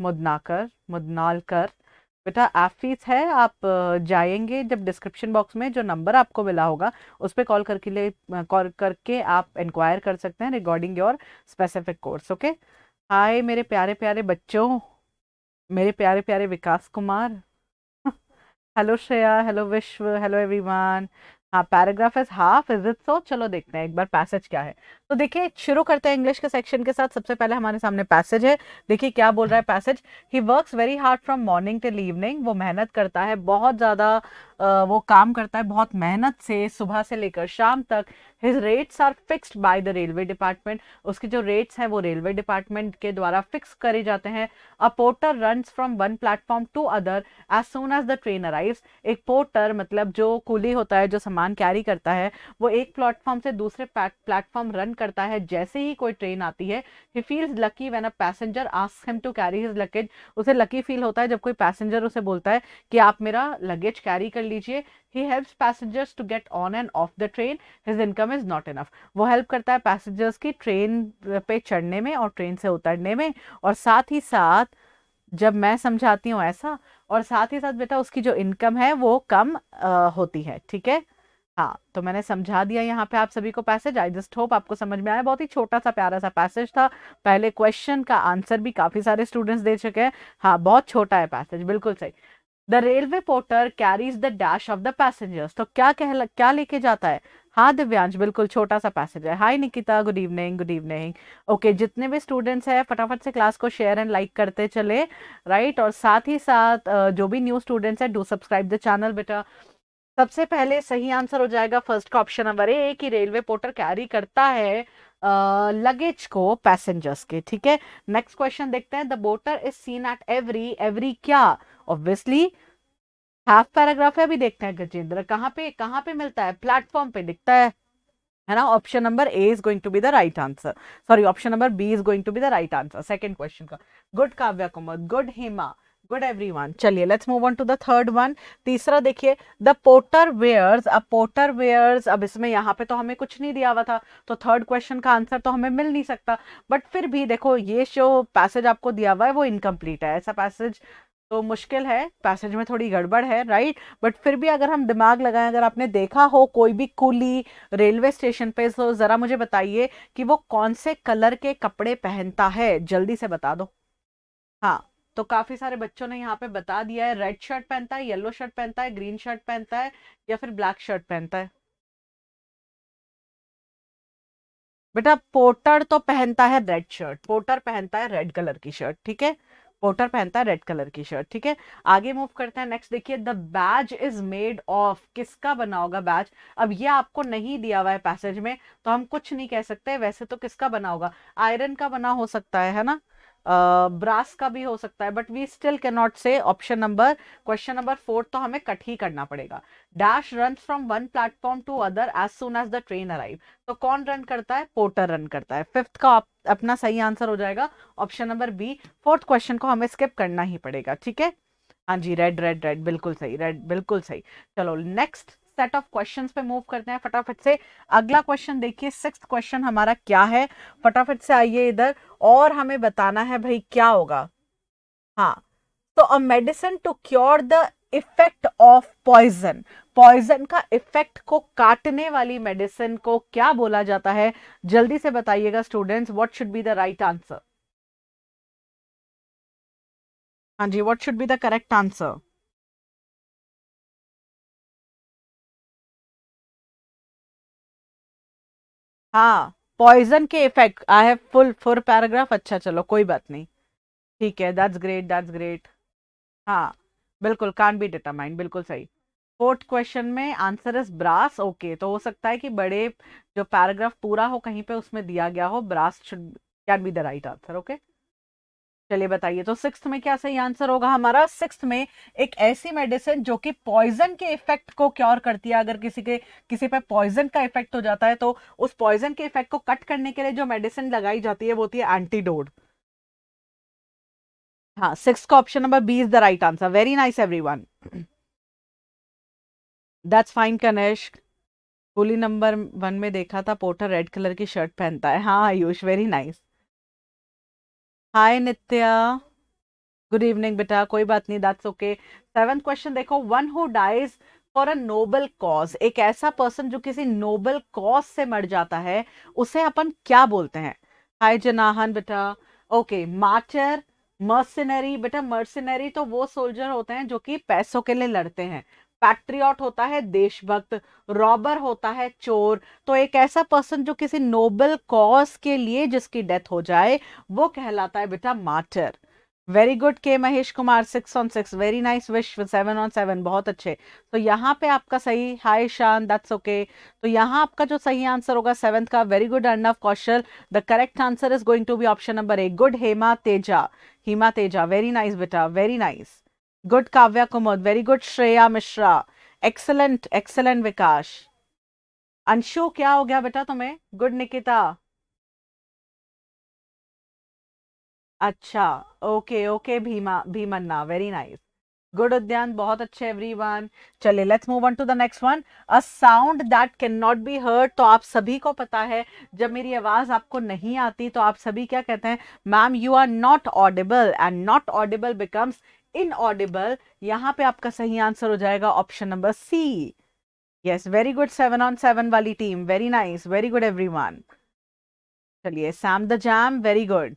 मुदनाकर मुदनालकर बेटा ऐप फीस है आप जाएंगे जब डिस्क्रिप्शन बॉक्स में जो नंबर आपको मिला होगा उस पर कॉल करके लिए कॉल करके आप इंक्वायर कर सकते हैं regarding your specific course okay hi मेरे प्यारे प्यारे बच्चों मेरे प्यारे प्यारे Vikas Kumar hello Shreya hello Vishwa hello everyone हाँ paragraph is half is it so चलो देखते हैं एक बार पैसेज क्या है तो देखिए शुरू करते हैं इंग्लिश के सेक्शन के साथ सबसे पहले हमारे सामने पैसेज है देखिए क्या बोल रहा है passage he works very hard from morning till evening वो मेहनत करता है बहुत ज़्यादा वो काम करता है बहुत मेहनत से सुबह से लेकर शाम तक his rates are fixed by the railway department उसके जो रेट्स हैं वो रेलवे डिपार्टमेंट के द्वारा फिक्स करे जाते हैं a porter run from one platform to other as soon as the train arrives एक पोर्टर मतलब जो कूली होता है जो सामान कैरी करता है वो एक प्लेटफॉर्म से दूसरे प्लेटफॉर्म रन करता है जैसे ही कोई ट्रेन आती है he feels lucky when a passenger ask him to carry his luggage उसे लकी फील होता है जब कोई पैसेंजर उसे बोलता है कि आप मेरा लगेज कैरी कर लीजिए he helps passengers to get on and off the train his income is not enough वो हेल्प करता है पैसेंजर्स की ट्रेन पे चढ़ने में और ट्रेन से उतरने में और साथ ही साथ जब मैं समझाती हूँ ऐसा और साथ ही साथ बेटा उसकी जो इनकम है वो कम आ, होती है ठीक है हाँ तो मैंने समझा दिया यहाँ पे आप सभी को पैसेज आई जस्ट होप आपको समझ में आया बहुत ही छोटा सा प्यारा सा पैसेज था पहले क्वेश्चन का आंसर भी काफ़ी सारे स्टूडेंट्स दे चुके हैं हाँ बहुत छोटा है पैसेज बिल्कुल सही the railway porter carries the dash of the passengers तो क्या कह क्या लेके जाता है हाँ दिव्यांश बिल्कुल छोटा सा पैसेज है hi Nikita good evening good evening okay जितने भी स्टूडेंट्स हैं फटाफट से क्लास को शेयर एंड लाइक करते चले राइट और साथ ही साथ जो भी न्यू स्टूडेंट्स हैं डू सब्सक्राइब द चैनल बेटा सबसे पहले सही आंसर हो जाएगा फर्स्ट का ऑप्शन नंबर ए कि रेलवे पोर्टर कैरी करता है लगेज को पैसेंजर्स के ठीक है नेक्स्ट क्वेश्चन देखते हैं the porter is seen at every every क्या ऑब्वियसली हाफ पैराग्राफ है अभी देखते हैं गजेंद्र कहाँ पे कहाँ पे मिलता है प्लेटफॉर्म पे दिखता है है ना option number A is going to be the right answer sorry option number B is going to be the right answer second question का good Kavya Kumar good Hema good every one चलिए let's move on to the third one तीसरा देखिए the porter wears अब porter wears अब इसमें यहाँ पे तो हमें कुछ नहीं दिया हुआ था तो थर्ड क्वेश्चन का आंसर तो हमें मिल नहीं सकता बट फिर भी देखो ये जो पैसेज आपको दिया हुआ है वो इनकम्प्लीट है ऐसा पैसेज तो मुश्किल है पैसेज में थोड़ी गड़बड़ है राइट बट फिर भी अगर हम दिमाग लगाएं अगर आपने देखा हो कोई भी कुली रेलवे स्टेशन पे तो ज़रा मुझे बताइए कि वो कौन से कलर के कपड़े पहनता है जल्दी से बता दो हाँ तो काफी सारे बच्चों ने यहाँ पे बता दिया है रेड शर्ट पहनता है येलो शर्ट पहनता है ग्रीन शर्ट पहनता है या फिर ब्लैक शर्ट पहनता है बेटा पोटर तो पहनता है रेड शर्ट पोर्टर पहनता है रेड कलर की शर्ट ठीक है पोटर पहनता है रेड कलर की शर्ट ठीक है आगे मूव करते हैं नेक्स्ट देखिए the badge is made of किसका बना होगा बैज अब ये आपको नहीं दिया हुआ है पैसेज में तो हम कुछ नहीं कह सकते वैसे तो किसका बना होगा आयरन का बना हो सकता है है ना ब्रास का भी हो सकता है but we still can not say option number question number fourth तो हमें कट ही करना पड़ेगा dash run from one platform to other as soon as the train arrive तो कौन रन करता है पोर्टर रन करता है फिफ्थ का अप, अपना सही आंसर हो जाएगा option number B fourth question को हमें स्किप करना ही पड़ेगा ठीक है हाँ जी रेड रेड रेड बिल्कुल सही रेड बिल्कुल सही चलो नेक्स्ट सेट ऑफ क्वेश्चन पे मूव करते हैं फटाफट से अगला क्वेश्चन देखिए सिक्स क्वेश्चन हमारा क्या है फटाफट से आइए इधर और हमें बताना है भाई क्या होगा हाँ तो a medicine to cure the effect of poison poison का इफेक्ट को काटने वाली मेडिसिन को क्या बोला जाता है जल्दी से बताइएगा students what should be the right answer हाँ जी what should be the correct answer हाँ पॉइजन के effect I have full full paragraph अच्छा चलो कोई बात नहीं ठीक है दैट्स ग्रेट दैट्स ग्रेट हाँ बिल्कुल कान बी डिटरमाइंड बिल्कुल सही फोर्थ क्वेश्चन में आंसर इज ब्रास ओके तो हो सकता है कि बड़े जो पैराग्राफ पूरा हो कहीं पे उसमें दिया गया हो brass should can be the right answer okay चलिए बताइए तो सिक्स में क्या सही आंसर होगा हमारा सिक्स में एक ऐसी मेडिसिन जो कि पॉइजन के इफेक्ट को क्योर करती है अगर किसी के किसी पे पॉइजन का इफेक्ट हो जाता है तो उस पॉइजन के इफेक्ट को कट करने के लिए जो मेडिसिन लगाई जाती है वो होती है एंटीडोड हाँ सिक्स का option number B is the right answer very nice every one that's fine Kanesh गोली नंबर वन में देखा था पोर्टर रेड कलर की शर्ट पहनता है हाँ Ayush very nice nice. Hi Nitya good evening बेटा कोई बात नहीं दैट्स ओके सेवेंथ क्वेश्चन देखो one who dies for a noble cause एक ऐसा पर्सन जो किसी नोबल कॉज से मर जाता है उसे अपन क्या बोलते हैं हाय जनाहन बेटा ओके मार्चर मर्सिनरी बेटा मर्सिनरी तो वो सोल्जर होते हैं जो कि पैसों के लिए लड़ते हैं पैट्रियट होता है देशभक्त रॉबर होता है चोर तो एक ऐसा पर्सन जो किसी नोबल कॉज के लिए जिसकी डेथ हो जाए वो कहलाता है बेटा martyr very good K Mahesh Kumar six on six very nice विश सेवन ऑन सेवन बहुत अच्छे तो यहाँ पे आपका सही हाई शान दैट्स ओके तो यहाँ आपका जो सही आंसर होगा सेवन्थ का very good Arnav Kaushal the correct answer is going to be option number A good Hema Teja Hema Teja very nice बेटा very nice good Kavya Kumud very good Shreya Mishra excellent excellent Vikas Anshu क्या हो गया बेटा तुम्हें गुड निकिता अच्छा okay okay Bhima Bheemanna very nice good Udyan बहुत अच्छे एवरीवन चलिए let's move on to the next one a sound that can not be heard तो आप सभी को पता है जब मेरी आवाज आपको नहीं आती तो आप सभी क्या कहते हैं ma'am you are not audible and not audible becomes inaudible यहाँ पे आपका सही आंसर हो जाएगा option number C yes very good seven on seven वाली team very nice very good every चलिए सैम द जैम वेरी गुड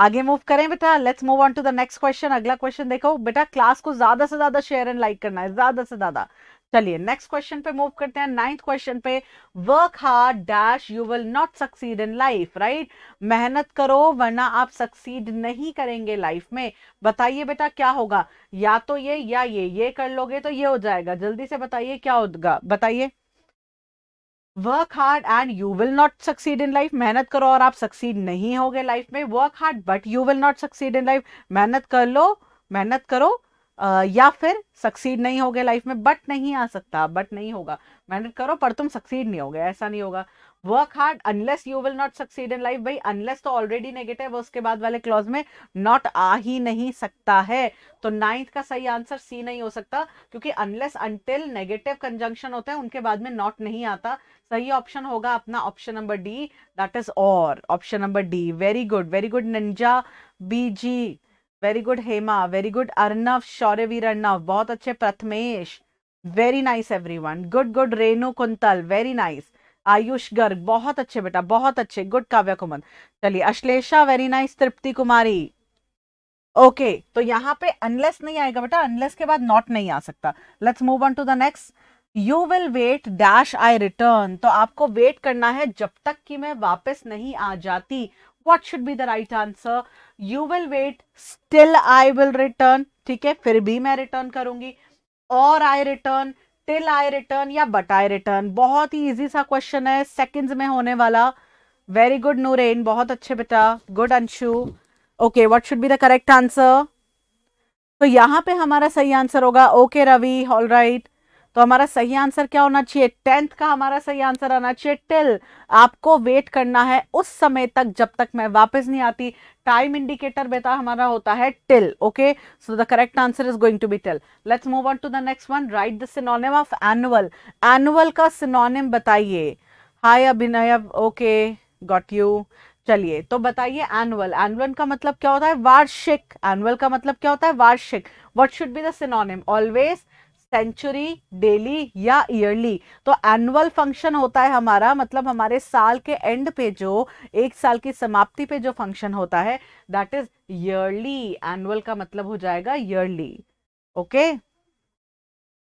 आगे मूव करें बेटा let's move on to the next question अगला क्वेश्चन देखो बेटा क्लास को ज्यादा से ज्यादा शेयर एंड लाइक करना है ज्यादा से ज्यादा चलिए नेक्स्ट क्वेश्चन पे मूव करते हैं नाइन्थ क्वेश्चन पे work hard dash you will not succeed in life right मेहनत करो वरना आप सक्सीड नहीं करेंगे लाइफ में बताइए बेटा क्या होगा या तो ये या ये ये कर लोगे तो ये हो जाएगा जल्दी से बताइए क्या होगा बताइए work hard and you will not succeed in life मेहनत करो और आप सक्सीड नहीं होगे लाइफ में work hard but you will not succeed in life मेहनत कर लो मेहनत करो या फिर सक्सीड नहीं हो गए लाइफ में बट नहीं आ सकता बट नहीं होगा मेहनत करो पर तुम सक्सीड नहीं होगे ऐसा नहीं होगा work hard unless you will not succeed in life भाई अनलेस तो ऑलरेडी नेगेटिव है उसके बाद वाले क्लॉज में नॉट आ ही नहीं सकता है तो नाइन्थ का सही आंसर सी नहीं हो सकता क्योंकि अनलेस अनटिल नेगेटिव कंजंक्शन होते हैं उनके बाद में नॉट नहीं आता सही ऑप्शन होगा अपना option number D that is और option number D very good very good ninja B G very good Hema very good Arnav Shauryaveer Arnav बहुत अच्छे Prathamesh very nice every one good good Renu Kuntal very nice Ayush Garg बहुत अच्छे बेटा बहुत अच्छे गुड काव्य कुमन चलिए Ashlesha very nice Tripti Kumari okay okay, तो यहाँ पे अनलेस नहीं आएगा बेटा अनलेस के बाद नॉट नहीं आ सकता let's move on to the next you will wait dash I return तो आपको वेट करना है जब तक कि मैं वापस नहीं आ जाती what should be the right answer you will wait still I will return ठीक है फिर भी मैं रिटर्न करूंगी और I return till I return या बट आई रिटर्न बहुत ही ईजी सा क्वेश्चन है सेकेंड में होने वाला वेरी गुड नूरेन बहुत अच्छे बेटा good Anshu okay what should be the correct answer तो यहाँ पे हमारा सही आंसर होगा ओके रवि ऑल राइट तो हमारा सही आंसर क्या होना चाहिए टेंथ का हमारा सही आंसर आना चाहिए टिल आपको वेट करना है उस समय तक जब तक मैं वापस नहीं आती टाइम इंडिकेटर बेटा हमारा होता है till okay so the correct answer is going to be till let's move on to the next one right the synonym of annual annual का सिनोनिम बताइए हाय अभिनय ओके गॉट यू चलिए तो बताइए एनुअल एनुअल का मतलब क्या होता है वार्षिक एनुअल का मतलब क्या होता है वार्षिक what should be the synonym always century daily या ईयरली तो एनुअल फंक्शन होता है हमारा मतलब हमारे साल के एंड पे जो एक साल की समाप्ति पे जो फंक्शन होता है दैट इज ईयरली एनुअल का मतलब हो जाएगा yearly okay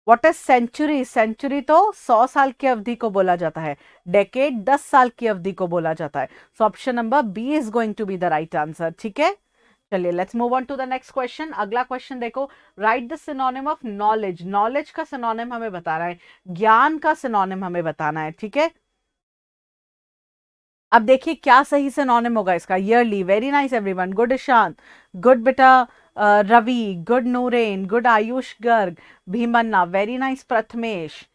what is century century तो सौ साल की अवधि को बोला जाता है डेकेड दस साल की अवधि को बोला जाता है so option number B is going to be the right answer ठीक है चलिए let's move on to the next question अगला क्वेश्चन देखो right the synonym of knowledge knowledge का सिनोनिम हमें बताना है ज्ञान का सिनोनिम हमें बताना है ठीक है अब देखिए क्या सही सिनोनिम होगा इसका yearly very nice everyone good Ishant good बेटा Ravi good Nooren good Ayush Garg Bheemanna very nice Prathamesh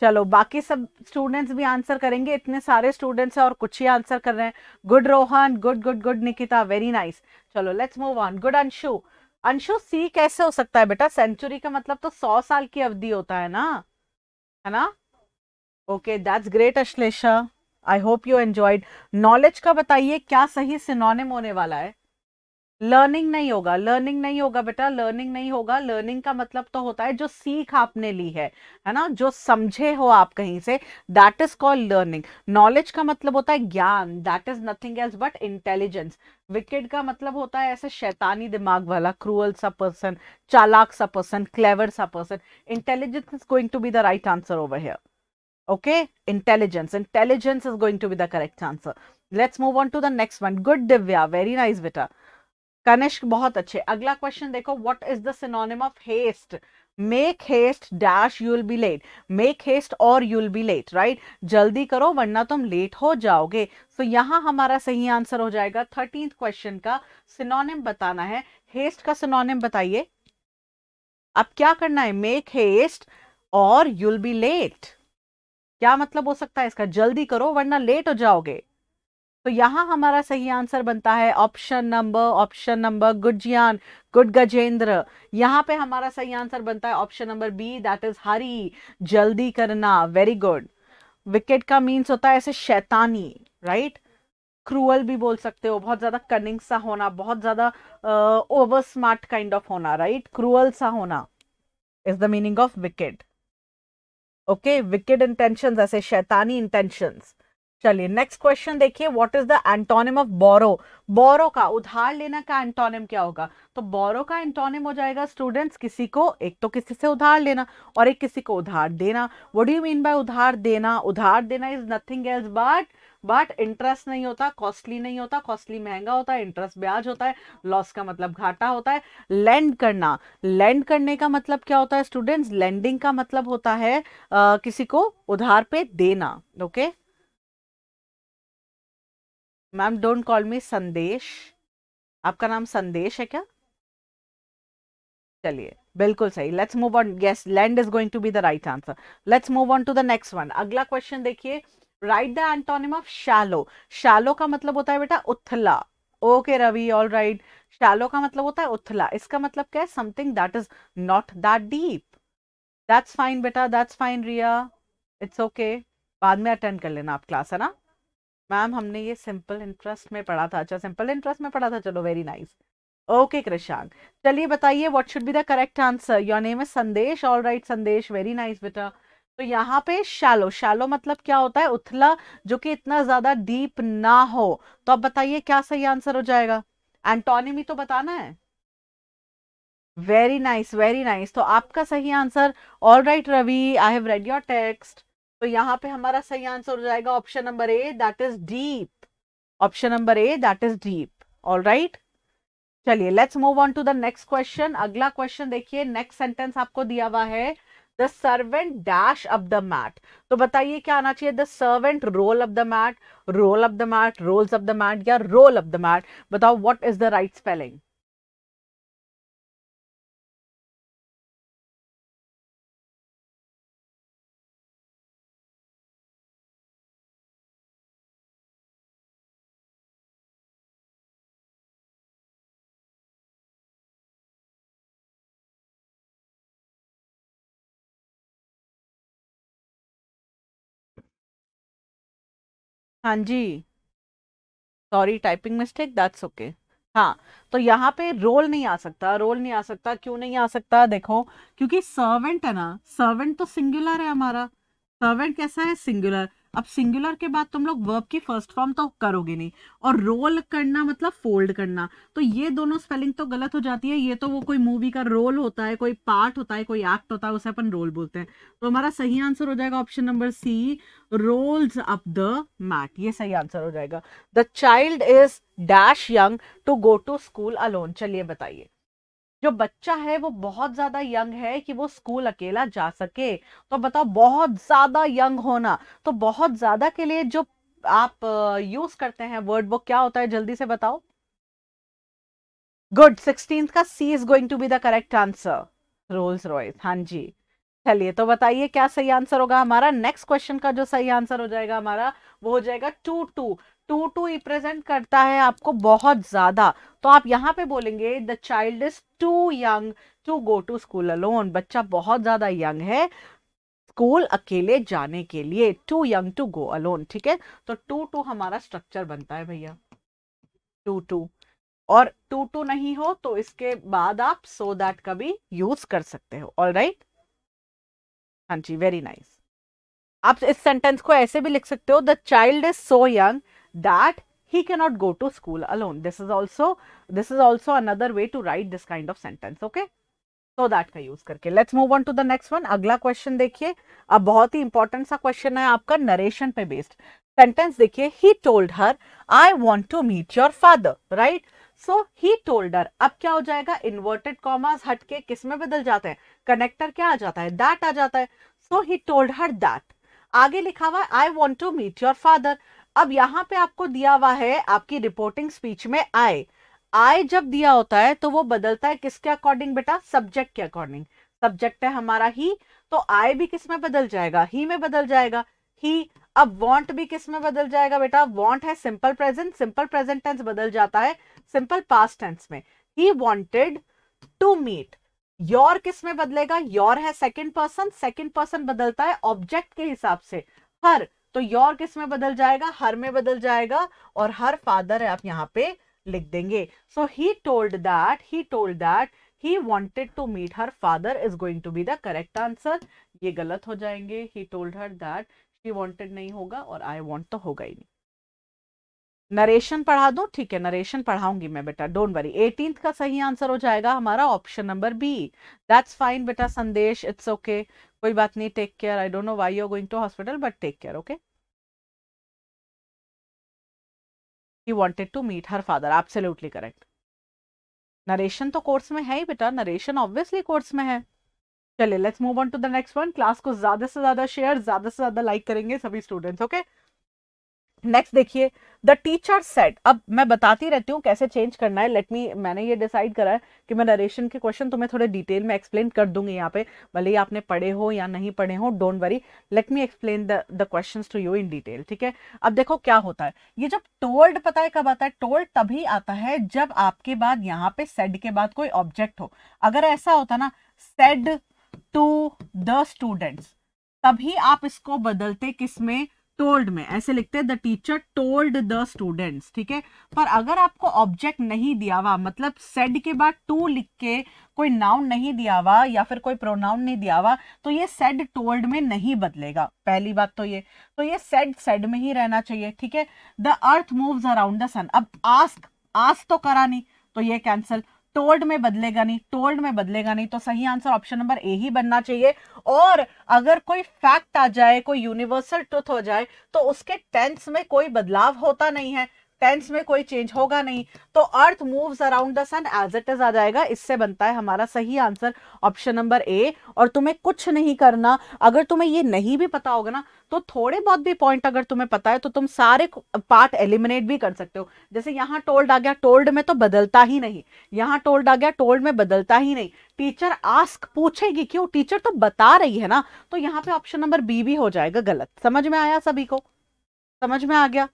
चलो बाकी सब स्टूडेंट्स भी आंसर करेंगे इतने सारे स्टूडेंट्स हैं और कुछ ही आंसर कर रहे हैं good Rohan good good good Nikita very nice चलो let's move on good Anshu Anshu C कैसे हो सकता है बेटा सेंचुरी का मतलब तो सौ साल की अवधि होता है ना है ना okay that's great Ashlesha I hope you enjoyed knowledge का बताइए क्या सही सिनोनिम होने वाला है लर्निंग नहीं होगा लर्निंग नहीं होगा बेटा लर्निंग नहीं होगा लर्निंग का मतलब तो होता है जो सीख आपने ली है है ना जो समझे हो आप कहीं से that is called learning knowledge का मतलब होता है ज्ञान that is nothing else but intelligence wicked का मतलब होता है ऐसे शैतानी दिमाग वाला क्रूअल सा पर्सन चालाक सा पर्सन क्लेवर सा person intelligence is going to be the right answer over here okay intelligence intelligence is going to be the correct answer let's move on to the next one good divya very nice beta Kanishk बहुत अच्छे अगला question देखो what is the synonym of haste make haste dash you'll be late make haste और you'll be late right जल्दी करो वरना तुम late हो जाओगे तो so, यहाँ हमारा सही आंसर हो जाएगा थर्टींथ क्वेश्चन का सिनोनिम बताना है हेस्ट का सिनोनिम बताइए अब क्या करना है मेक हेस्ट और यूल बी लेट क्या मतलब हो सकता है इसका जल्दी करो वरना लेट हो जाओगे तो यहाँ हमारा सही आंसर बनता है ऑप्शन नंबर ऑप्शन नंबर गुडजियान गुड गजेंद्र यहाँ पे हमारा सही आंसर बनता है option number B that is hurry जल्दी करना वेरी गुड विकेट का मीन्स होता है ऐसे शैतानी राइट right? क्रूअल भी बोल सकते हो बहुत ज़्यादा कनिंग सा होना बहुत ज़्यादा ओवर स्मार्ट काइंड ऑफ होना राइट right? क्रूअल सा होना is the meaning of wicked okay wicked intentions ऐसे शैतानी इंटेंशंस चलिए नेक्स्ट क्वेश्चन देखिए what is the antonym of borrow borrow का उधार लेना का एंटोनिम क्या होगा तो बोरो का एंटोनिम हो जाएगा स्टूडेंट्स किसी को एक तो किसी से उधार लेना और एक किसी को उधार देना what do you mean by उधार देना उधार देना is nothing else but but interest नहीं होता कॉस्टली नहीं होता कॉस्टली महंगा होता है इंटरेस्ट ब्याज होता है लॉस का मतलब घाटा होता है लैंड करना लैंड करने का मतलब क्या होता है स्टूडेंट्स लैंडिंग का मतलब होता है आ, किसी को उधार पे देना okay okay? Ma'am don't call me Sandesh आपका नाम संदेश है क्या चलिए बिल्कुल सही लेट्स मूव ऑन गेस lend is going to be the right answer let's move on to the next one अगला क्वेश्चन देखिए right the antonym of shallow shallow का मतलब होता है बेटा उथला okay Ravi all right shallow का मतलब होता है उथला इसका मतलब क्या है something that is not that deep that's fine बेटा that's fine Riya it's okay बाद में अटेंड कर लेना आप क्लास है ना मैम हमने ये सिंपल इंटरेस्ट में पढ़ा था अच्छा सिंपल इंटरेस्ट में पढ़ा था चलो वेरी नाइस ओके कृषांक चलिए बताइए what should be the correct answer your name is Sandesh all right Sandesh very nice बेटा तो यहाँ पे शैलो शैलो मतलब क्या होता है उथला जो कि इतना ज्यादा डीप ना हो तो अब बताइए क्या सही आंसर हो जाएगा एंटोनिमी तो बताना है वेरी नाइस वेरी नाइस तो आपका सही answer all right Ravi I have read your text तो यहाँ पे हमारा सही आंसर हो जाएगा option number A that is deep option number A that is deep all right चलिए let's move on to the next question अगला क्वेश्चन देखिए नेक्स्ट सेंटेंस आपको दिया हुआ है the servant dash up the mat तो बताइए क्या आना चाहिए the servant roll up the mat role up the mat rolls up the mat या रोल अप द मैट बताओ what is the right spelling हाँ जी। Sorry typing mistake that's okay. हाँ, तो यहाँ पे रोल नहीं आ सकता रोल नहीं आ सकता क्यों नहीं आ सकता? देखो क्योंकि सर्वेंट है ना, सर्वेंट तो सिंगुलर है हमारा, सर्वेंट कैसा है? सिंगुलर अब सिंगुलर के बाद तुम लोग वर्ब की फर्स्ट फॉर्म तो करोगे नहीं और रोल करना मतलब फोल्ड करना तो ये दोनों स्पेलिंग तो गलत हो जाती है ये तो वो कोई मूवी का रोल होता है कोई पार्ट होता है कोई एक्ट होता है उसे अपन रोल बोलते हैं तो हमारा सही आंसर हो जाएगा option number C rolls up the mat ये सही आंसर हो जाएगा the child is dash young to go to school alone चलिए बताइए जो बच्चा है वो बहुत ज्यादा यंग है कि वो स्कूल अकेला जा सके तो बताओ बहुत ज्यादा यंग होना तो बहुत ज्यादा के लिए जो आप यूज करते हैं वर्ड वो क्या होता है जल्दी से बताओ गुड सिक्सटीन का C is going to be the correct answer Rolls Royce हां जी चलिए तो बताइए क्या सही आंसर होगा हमारा नेक्स्ट क्वेश्चन का जो सही आंसर हो जाएगा हमारा वो हो जाएगा too to to to represent करता है आपको बहुत ज्यादा तो आप यहाँ पे बोलेंगे the child is too young to go to school alone बच्चा बहुत ज्यादा यंग है स्कूल अकेले जाने के लिए too young to go alone ठीक है तो टू टू हमारा स्ट्रक्चर बनता है भैया टू टू और टू टू नहीं हो तो इसके बाद आप सो so दैट का भी यूज कर सकते हो ऑल राइट right? हाँ जी वेरी नाइस आप इस सेंटेंस को ऐसे भी लिख सकते हो the child is so young that he cannot go to school alone this is also this is also another way to write this kind of sentence okay so that का use करके let's move on to the next one अगला question देखिए अब बहुत ही important सा question है आपका narration पे बेस्ड सेंटेंस देखिए he told her I want to meet your father right so he told her अब क्या हो जाएगा इन्वर्टेड कॉमर्स हटके किस में बदल जाते हैं कनेक्टर क्या आ जाता है दैट आ जाता है सो ही टोल्ड हर दैट आगे लिखा हुआ I want to meet your father अब यहाँ पे आपको दिया हुआ है आपकी रिपोर्टिंग स्पीच में आए आए जब दिया होता है तो वो बदलता है किसके अकॉर्डिंग बेटा सब्जेक्ट के अकॉर्डिंग सब्जेक्ट है हमारा ही तो आए भी किस में बदल जाएगा ही में बदल जाएगा ही अब वॉन्ट भी किस में बदल जाएगा बेटा वॉन्ट है simple present simple present tense बदल जाता है सिंपल पास टेंस में he wanted to meet your किस में बदलेगा योर है सेकेंड पर्सन सेकेंड पर्सन बदलता है ऑब्जेक्ट के हिसाब से हर तो योर किस में बदल जाएगा हर में बदल जाएगा और हर फादर है आप यहाँ पे लिख देंगे so he told that he told that he wanted to meet her father is going to be the correct answer ये गलत हो जाएंगे he told her that he wanted नहीं होगा और आई वॉन्ट तो होगा ही नहीं नरेशन पढ़ा दूं ठीक है नरेशन पढ़ाऊंगी मैं बेटा डोंट वरी एटीन का सही आंसर हो जाएगा हमारा option number B that's fine बेटा संदेश इट्स ओके okay. कोई बात नहीं take care I don't know why you going to hospital but take care okay he wanted to meet her father absolutely correct narration तो course में है ही बेटा narration obviously course में है चलिए let's move on to the next one class को ज्यादा से ज्यादा शेयर ज्यादा से ज्यादा लाइक करेंगे सभी स्टूडेंट्स ओके okay? नेक्स्ट देखिए द टीचर सेट अब मैं बताती रहती हूँ कैसे चेंज करना है लेट मी मैंने ये डिसाइड करा है कि मैं नरेशन के क्वेश्चन तुम्हें थोड़े डिटेल में एक्सप्लेन कर दूंगी यहाँ पे भले ही आपने पढ़े हो या नहीं पढ़े हो don't worry let me explain the the question to you in detail ठीक है अब देखो क्या होता है ये जब टोल्ड पता है कब आता है टोल्ड तभी आता है जब आपके बाद यहाँ पे सेड के बाद कोई ऑब्जेक्ट हो अगर ऐसा होता ना सेड टू द स्टूडेंट्स तभी आप इसको बदलते किसमें टोल्ड में ऐसे लिखते हैं the teacher told the students ठीक है पर अगर आपको ऑब्जेक्ट नहीं दिया हुआ मतलब सेड के बाद टू लिख के कोई नाउन नहीं दिया हुआ या फिर कोई प्रोनाउन नहीं दिया हुआ तो ये सेड टोल्ड में नहीं बदलेगा पहली बात तो ये तो ये सेड सेड में ही रहना चाहिए ठीक है the earth moves around the sun अब आस्क आस्क तो करा नहीं तो ये कैंसिल टोल्ड में बदलेगा नहीं टोल्ड में बदलेगा नहीं तो सही आंसर ऑप्शन नंबर ए ही बनना चाहिए और अगर कोई फैक्ट आ जाए कोई यूनिवर्सल ट्रुथ हो जाए तो उसके टेंस में कोई बदलाव होता नहीं है टेंस में कोई चेंज होगा नहीं तो earth moves around the sun as it is आ जाएगा इससे बनता है हमारा सही आंसर ऑप्शन नंबर ए और तुम्हें कुछ नहीं करना अगर तुम्हें ये नहीं भी पता होगा ना तो थोड़े बहुत भी पॉइंट अगर तुम्हें पता है तो तुम सारे पार्ट एलिमिनेट भी कर सकते हो जैसे यहाँ टोल्ड आ गया टोल्ड में तो बदलता ही नहीं यहाँ टोल्ड आ गया टोल्ड में बदलता ही नहीं टीचर आस्क पूछेगी क्यों टीचर तो बता रही है ना तो यहाँ पे ऑप्शन नंबर बी भी हो जाएगा गलत समझ में आया सभी को समझ में आ गया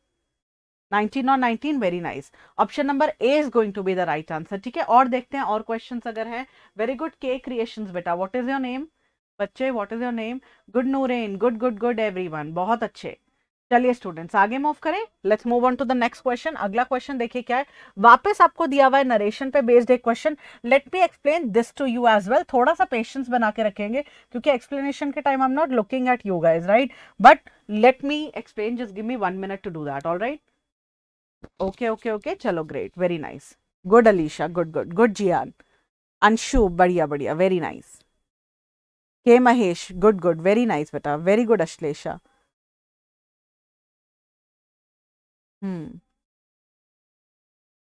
19 और 19 very nice option number A is going to be the right answer ठीक है और देखते हैं और क्वेश्चन अगर है वेरी गुड के क्रिएशन बेटा वॉट इज योर नेम बच्चे what is your name good Nooren good good good every बहुत अच्छे चलिए स्टूडेंट्स आगे मूव करें let's move on to the next question अगला क्वेश्चन देखिए क्या है वापस आपको दिया हुआ है नरेशन पे बेस्ड एक question let me explain this to you as well थोड़ा सा पेशेंस बना के रखेंगे क्योंकि एक्सप्लेनेशन के time I am not looking at you guys right but let me explain just give me one minute to do that all right okay okay okay चलो great very nice good Alisha good good good Jiyan Anshu बढ़िया बढ़िया very nice के Mahesh good good very nice बेटा very good Ashlesha hmm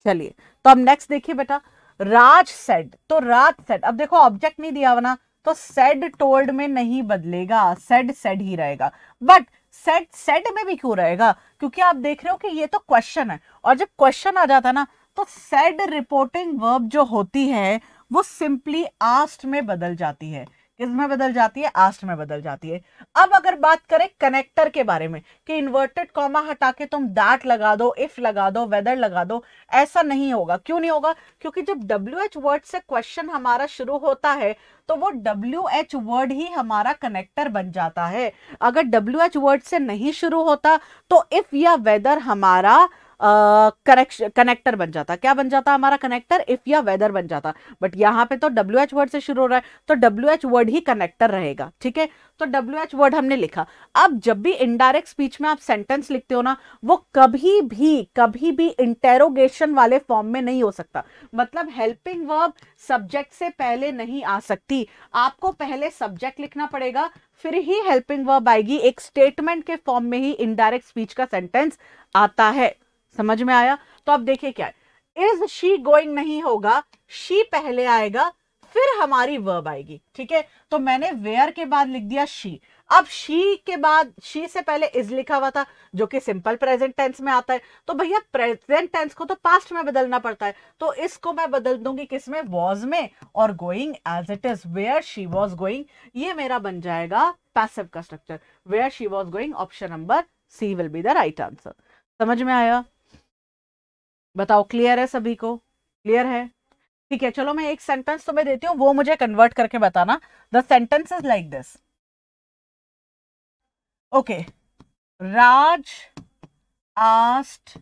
चलिए तो अब next देखिए बेटा राज सेड तो राज सेड अब देखो ऑब्जेक्ट नहीं दिया हुआ ना तो सेड टोल्ड में नहीं बदलेगा सेड सेड ही रहेगा बट सेट सेट में भी क्यों रहेगा क्योंकि आप देख रहे हो कि ये तो क्वेश्चन है और जब क्वेश्चन आ जाता है ना तो सेड रिपोर्टिंग वर्ब जो होती है वो सिंपली आस्ट में बदल जाती है किस में बदल जाती है आस्ट में बदल जाती है अब अगर बात करें कनेक्टर के बारे में कि इन्वर्टेड कॉमा हटा के तुम दैट लगा दो इफ लगा दो वेदर लगा दो ऐसा नहीं होगा क्यों नहीं होगा क्योंकि जब डब्ल्यू एच वर्ड से क्वेश्चन हमारा शुरू होता है तो वो डब्ल्यू एच वर्ड ही हमारा कनेक्टर बन जाता है अगर डब्ल्यू एच वर्ड से नहीं शुरू होता तो इफ या वेदर हमारा कनेक्टर बन जाता क्या बन जाता हमारा कनेक्टर इफ या वेदर बन जाता बट यहाँ पे तो डब्ल्यू एच वर्ड से शुरू हो रहा है तो डब्ल्यू एच वर्ड ही कनेक्टर रहेगा ठीक है तो डब्ल्यू एच वर्ड हमने लिखा अब जब भी इनडायरेक्ट स्पीच में आप सेंटेंस लिखते हो ना वो कभी भी कभी भी इंटेरोगेशन वाले फॉर्म में नहीं हो सकता मतलब हेल्पिंग वर्ब सब्जेक्ट से पहले नहीं आ सकती आपको पहले सब्जेक्ट लिखना पड़ेगा फिर ही हेल्पिंग वर्ब आएगी एक स्टेटमेंट के फॉर्म में ही इनडायरेक्ट स्पीच का सेंटेंस आता है समझ में आया तो अब देखिए क्या है इज शी गोइंग नहीं होगा शी पहले आएगा फिर हमारी वर्ब आएगी ठीक है तो मैंने वेयर के बाद लिख दिया शी अब शी के बाद शी से पहले इज लिखा हुआ था जो कि सिंपल प्रेजेंट टेंस में आता है तो भैया प्रेजेंट टेंस को तो पास्ट में बदलना पड़ता है तो इसको मैं बदल दूंगी किस में वॉज में और going as it is where she was going ये मेरा बन जाएगा पैसिव का structure where she was going option number C will be the right answer समझ में आया बताओ क्लियर है सभी को क्लियर है ठीक है चलो मैं एक सेंटेंस तुम्हें तो देती हूँ वो मुझे कन्वर्ट करके बताना the sentence is like this okay Raj asked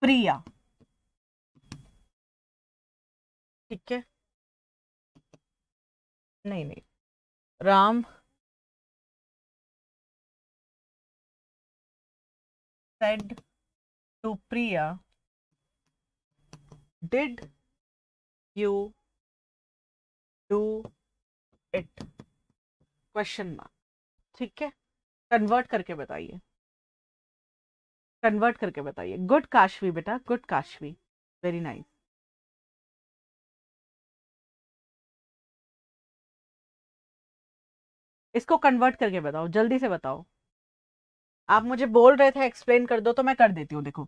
Priya ठीक है नहीं नहीं Ram said to Priya, did you do it? Question mark ठीक है कन्वर्ट करके बताइए कन्वर्ट करके बताइए गुड काशवी बेटा गुड काशवी वेरी नाइस इसको कन्वर्ट करके बताओ जल्दी से बताओ आप मुझे बोल रहे थे एक्सप्लेन कर दो तो मैं कर देती हूँ देखो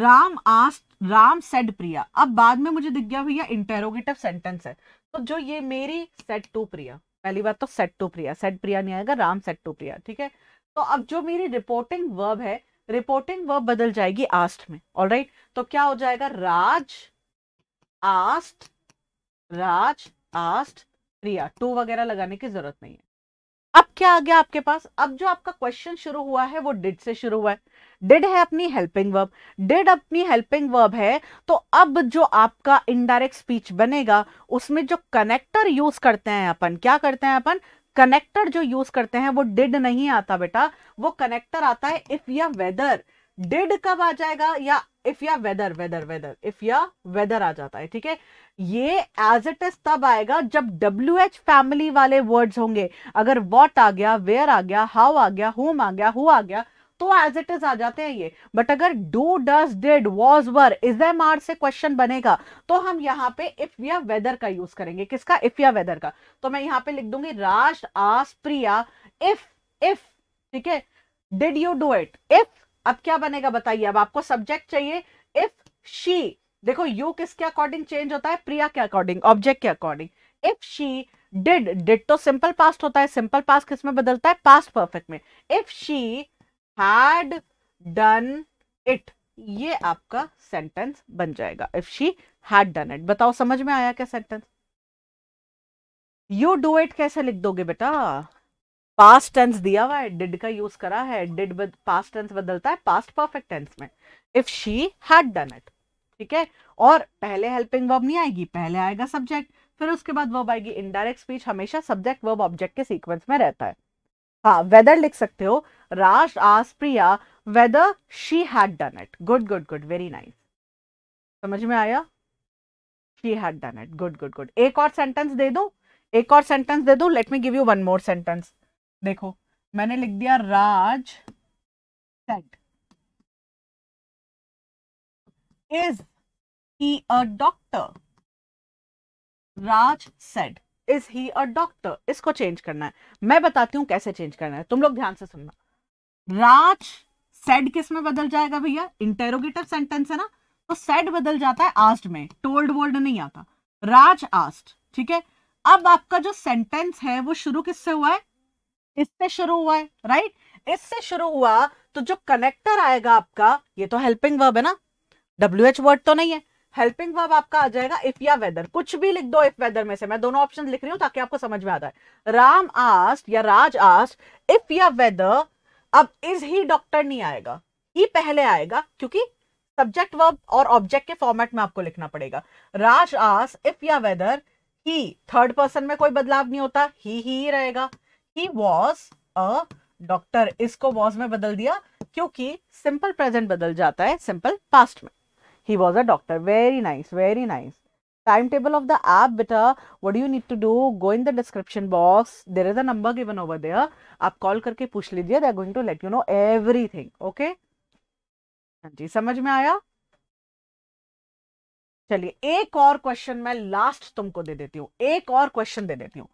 राम आस्ट राम सेड प्रिया अब बाद में मुझे दिख गया भैया इंटेरोगेटिव सेंटेंस है तो जो ये मेरी सेट टू प्रिया पहली बात तो said to Priya said Priya नहीं आएगा राम सेट टू प्रिया ठीक है तो अब जो मेरी रिपोर्टिंग वर्ब है रिपोर्टिंग वर्ब बदल जाएगी आस्ट में ऑल राइट तो क्या हो जाएगा Raj asked Raj asked Priya to वगैरह लगाने की जरूरत नहीं है अब क्या आ गया आपके पास अब जो आपका क्वेश्चन शुरू हुआ है वो डिड से शुरू हुआ है डिड है अपनी हेल्पिंग वर्ब डिड अपनी हेल्पिंग वर्ब है तो अब जो आपका इनडायरेक्ट स्पीच बनेगा उसमें जो कनेक्टर यूज करते हैं अपन क्या करते हैं अपन कनेक्टर जो यूज करते हैं वो डिड नहीं आता बेटा वो कनेक्टर आता है इफ या वेदर डिड कब आ जाएगा या इफ या वेदर वेदर वेदर इफ या वेदर आ जाता है ठीक है ये एज इट इज तब आएगा जब डब्ल्यू एच फैमिली वाले वर्ड्स होंगे अगर वॉट आ गया वेयर आ गया हाउ आ गया होम आ गया हु आ गया तो एज इट इज आ जाते हैं ये बट अगर do does did was were is am are से क्वेश्चन बनेगा तो हम यहाँ पे इफ या वेदर का यूज करेंगे किसका इफ या वेदर का तो मैं यहाँ पे लिख दूंगी राज आस प्रिया इफ इफ ठीक है did you do it if अब क्या बनेगा बताइए अब आपको सब्जेक्ट चाहिए इफ शी देखो यू किसके अकॉर्डिंग चेंज होता है प्रिया के अकॉर्डिंग ऑब्जेक्ट के according if she did did तो सिंपल पास्ट होता है सिंपल पास्ट किसमें में बदलता है पास्ट परफेक्ट में if she had done it ये आपका सेंटेंस बन जाएगा if she had done it बताओ समझ में आया क्या सेंटेंस यू डू इट कैसे लिख दोगे बेटा पास्ट टेंस दिया हुआ है डिड का यूज करा है डिड पास्ट टेंस बदलता है पास्ट परफेक्ट टेंस में if she had done it ठीक है और पहले हेल्पिंग वर्ब नहीं आएगी पहले आएगा सब्जेक्ट फिर उसके बाद वर्ब आएगी इनडायरेक्ट स्पीच हमेशा सब्जेक्ट वर्ब ऑब्जेक्ट के सीक्वेंस में रहता है हाँ वेदर लिख सकते हो राश आस Priya whether she had done it good good good very nice समझ में आया she had done it good good good एक और सेंटेंस दे दो एक और सेंटेंस दे दो let me give you one more sentence देखो मैंने लिख दिया Raj said Is he a doctor? Raj said. Is he a doctor इसको चेंज करना है मैं बताती हूं कैसे चेंज करना है तुम लोग ध्यान से सुनना राज सेड किस में बदल जाएगा भैया इंटेरोगेटिव सेंटेंस है ना तो सेड बदल जाता है आस्ट में टोल्ड वर्ल्ड नहीं आता राज आस्ट ठीक है अब आपका जो सेंटेंस है वो शुरू किससे हुआ है इससे शुरू हुआ है राइट इससे शुरू हुआ तो जो कनेक्टर आएगा आपका ये तो हेल्पिंग वर्ब है ना डब्ल्यू एच वर्ड तो नहीं है हेल्पिंग वर्ब आपका आ जाएगा इफ या वेदर कुछ भी लिख दो इफ वेदर में से मैं दोनों ऑप्शन लिख रही हूँ ताकि आपको समझ में आ जाए राम आस्ट या राज आस्ट इफ या वेदर अब इज ही डॉक्टर नहीं आएगा ही e पहले आएगा क्योंकि सब्जेक्ट वर्ब और ऑब्जेक्ट के फॉर्मेट में आपको लिखना पड़ेगा राज आस इफ या वेदर ही थर्ड पर्सन में कोई बदलाव नहीं होता ही ही रहेगा ही वॉज अ डॉक्टर इसको वॉज में बदल दिया क्योंकि सिंपल प्रेजेंट बदल जाता है सिंपल पास्ट में He was a doctor. Very nice, very nice. Timetable of the app, beta. What do you need to do? Go in the description box. There is a number given over there. aap call करके पूछ लीजिए. They are going to let you know everything. Okay? haan ji samajh mein aaya चलिए एक और question मैं last तुमको दे देती हूँ एक और क्वेश्चन दे देती हूँ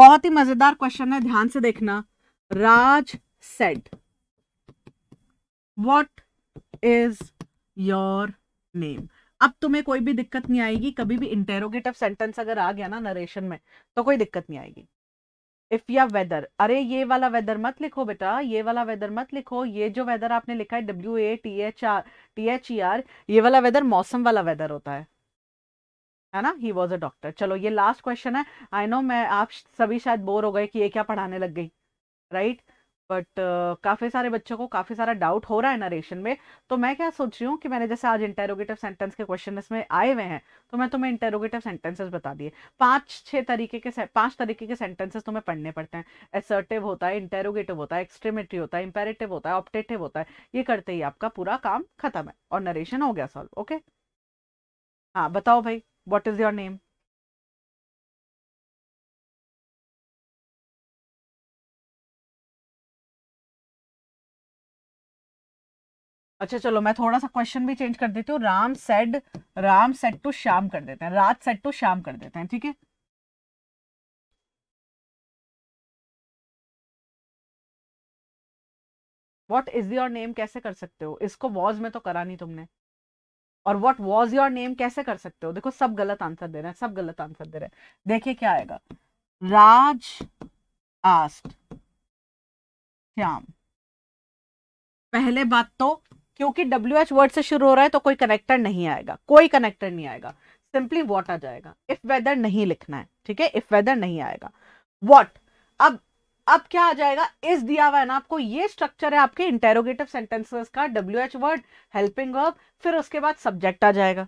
बहुत ही मजेदार क्वेश्चन है ध्यान से देखना Raj said what is your name अब तुम्हें कोई भी दिक्कत नहीं आएगी कभी भी इंटेरोगेटिव सेंटेंस अगर आ गया ना नरेशन में तो कोई दिक्कत नहीं आएगी इफ या वेदर अरे ये वाला वेदर मत लिखो बेटा ये वाला वेदर मत लिखो ये जो वेदर आपने लिखा है W A T H R T H E R ये वाला वेदर मौसम वाला वेदर होता है है ना ही वॉज अ डॉक्टर चलो ये लास्ट क्वेश्चन है आई नो मैं आप सभी शायद बोर हो गए कि ये क्या पढ़ाने लग गई राइट right? बट uh, काफ़ी सारे बच्चों को काफ़ी सारा डाउट हो रहा है नरेशन में तो मैं क्या सोच रही हूँ कि मैंने जैसे आज इंटेरोगेटिव सेंटेंस के क्वेश्चन इसमें आए हुए हैं तो मैं तुम्हें इंटेरोगेटिव सेंटेंसेस बता दिए पांच छह तरीके के पांच तरीके के सेंटेंसेस तुम्हें पढ़ने पड़ते हैं एसर्टिव होता है इंटेरोगेटिव होता है एक्सट्रीमेटरी होता है इंपेरेटिव होता है ऑप्टेटिव होता है ये करते ही आपका पूरा काम खत्म है और नरेशन हो गया सॉल्व ओके हाँ बताओ भाई वॉट इज योर नेम अच्छा चलो मैं थोड़ा सा क्वेश्चन भी चेंज कर देती हूँ Ram said Ram said to शाम कर देते हैं रात सेट टू शाम कर देते हैं ठीक है वॉट इज योर नेम कैसे कर सकते हो इसको वॉज में तो करा नहीं तुमने और वॉट वॉज योर नेम कैसे कर सकते हो देखो सब गलत आंसर दे रहे हैं सब गलत आंसर दे रहे हैं देखिए क्या आएगा राज आस्ट श्याम पहले बात तो क्योंकि डब्ल्यू एच वर्ड से शुरू हो रहा है तो कोई कनेक्टर नहीं आएगा कोई कनेक्टर नहीं आएगा सिंपली वॉट आ जाएगा इफ वेदर नहीं लिखना है ठीक है इफ वेदर नहीं आएगा वॉट अब अब क्या आ जाएगा इस दिया हुआ है ना आपको ये स्ट्रक्चर है आपके इंटेरोगेटिव सेंटेंसेस का W H word helping verb फिर उसके बाद सब्जेक्ट आ जाएगा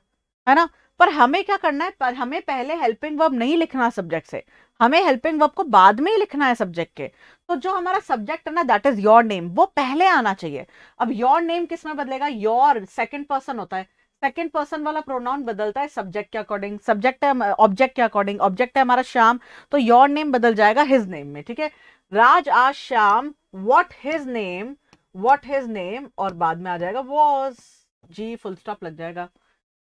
है ना पर हमें क्या करना है पर हमें पहले हेल्पिंग वर्ब नहीं लिखना सब्जेक्ट से हमें हेल्पिंग वर्ब को बाद में ही लिखना है सब्जेक्ट के तो जो हमारा सब्जेक्ट है ना दैट इज योर नेम वो पहले आना चाहिए अब योर नेम किस में बदलेगा योर सेकेंड पर्सन होता है सेकेंड पर्सन वाला प्रोनाउन बदलता है सब्जेक्ट के अकॉर्डिंग सब्जेक्ट है ऑब्जेक्ट के अकॉर्डिंग ऑब्जेक्ट है हमारा श्याम तो योर नेम बदल जाएगा हिज नेम में ठीक है राज आज Shyam what his name what his name और बाद में आ जाएगा वॉज जी फुल स्टॉप लग जाएगा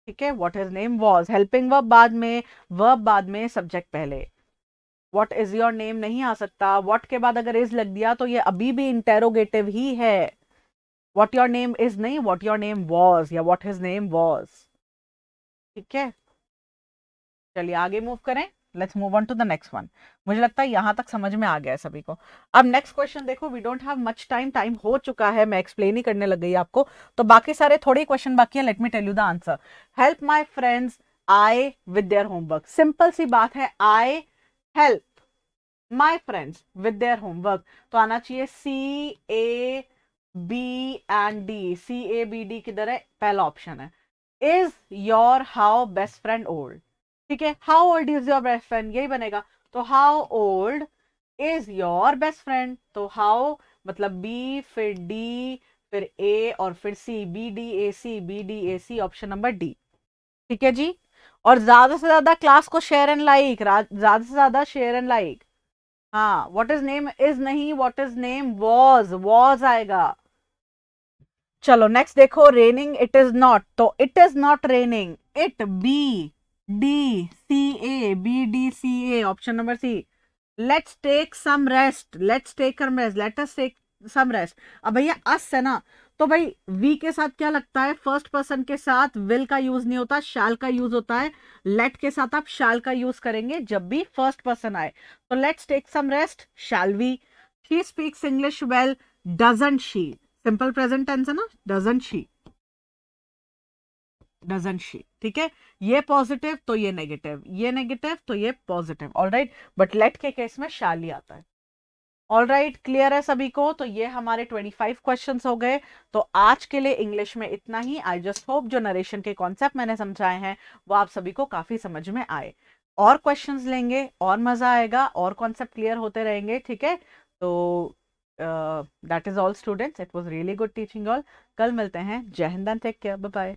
ठीक है what his name was helping verb बाद में वर्ब बाद में सब्जेक्ट पहले वॉट इज योर नेम नहीं आ सकता वॉट के बाद अगर इज लग दिया तो ये अभी भी इंटेरोगेटिव ही है वॉट योर नेम इज नहीं वॉट योर नेम वॉज या वॉट हिज नेम वॉज ठीक है चलिए आगे मूव करें let's move on to the next one मुझे लगता है यहाँ तक समझ में आ गया है सभी को अब नेक्स्ट क्वेश्चन देखो we don't have much time time हो चुका है मैं एक्सप्लेन ही करने लग गई आपको तो बाकी सारे थोड़े क्वेश्चन बाकी है let me tell you the answer help my friends I with their homework simple सी बात है I help my friends with their homework तो आना चाहिए C A B and D C A B D किधर है पहला ऑप्शन है is your how best friend old ठीक है how old is your best friend यही बनेगा तो how old is your best friend तो हाउ मतलब बी फिर डी फिर ए और फिर C B D A C B D A C option number D ठीक है जी और ज़्यादा से ज़्यादा क्लास को शेयर एंड लाइक ज़्यादा से ज़्यादा शेयर एंड लाइक हाँ वॉट इज नेम इज नहीं what is name was was आएगा चलो नेक्स्ट देखो रेनिंग इट इज नॉट तो it is not raining it B D C A B D C A option number C let's take some rest let's take some rest let us take some rest अब भैया अस है ना तो भाई we के साथ क्या लगता है फर्स्ट पर्सन के साथ विल का यूज नहीं होता शाल का यूज होता है लेट के साथ आप शाल का यूज करेंगे जब भी फर्स्ट पर्सन आए तो let's take some rest shall we she speaks English well doesn't she simple present tense है ना डजेंट शी डजेंट शी ठीक है ये पॉजिटिव तो ये नेगेटिव ये नेगेटिव तो ये positive all right but let के केस में शाल ही आता है ऑल राइट क्लियर है सभी को तो ये हमारे 25 क्वेश्चंस हो गए तो आज के लिए इंग्लिश में इतना ही आई जस्ट होप जो नरेशन के कॉन्सेप्ट मैंने समझाए हैं वो आप सभी को काफ़ी समझ में आए और क्वेश्चंस लेंगे और मज़ा आएगा और कॉन्सेप्ट क्लियर होते रहेंगे ठीक है तो that is all students it was really good teaching all कल मिलते हैं जय हिंदन टेक केयर बाय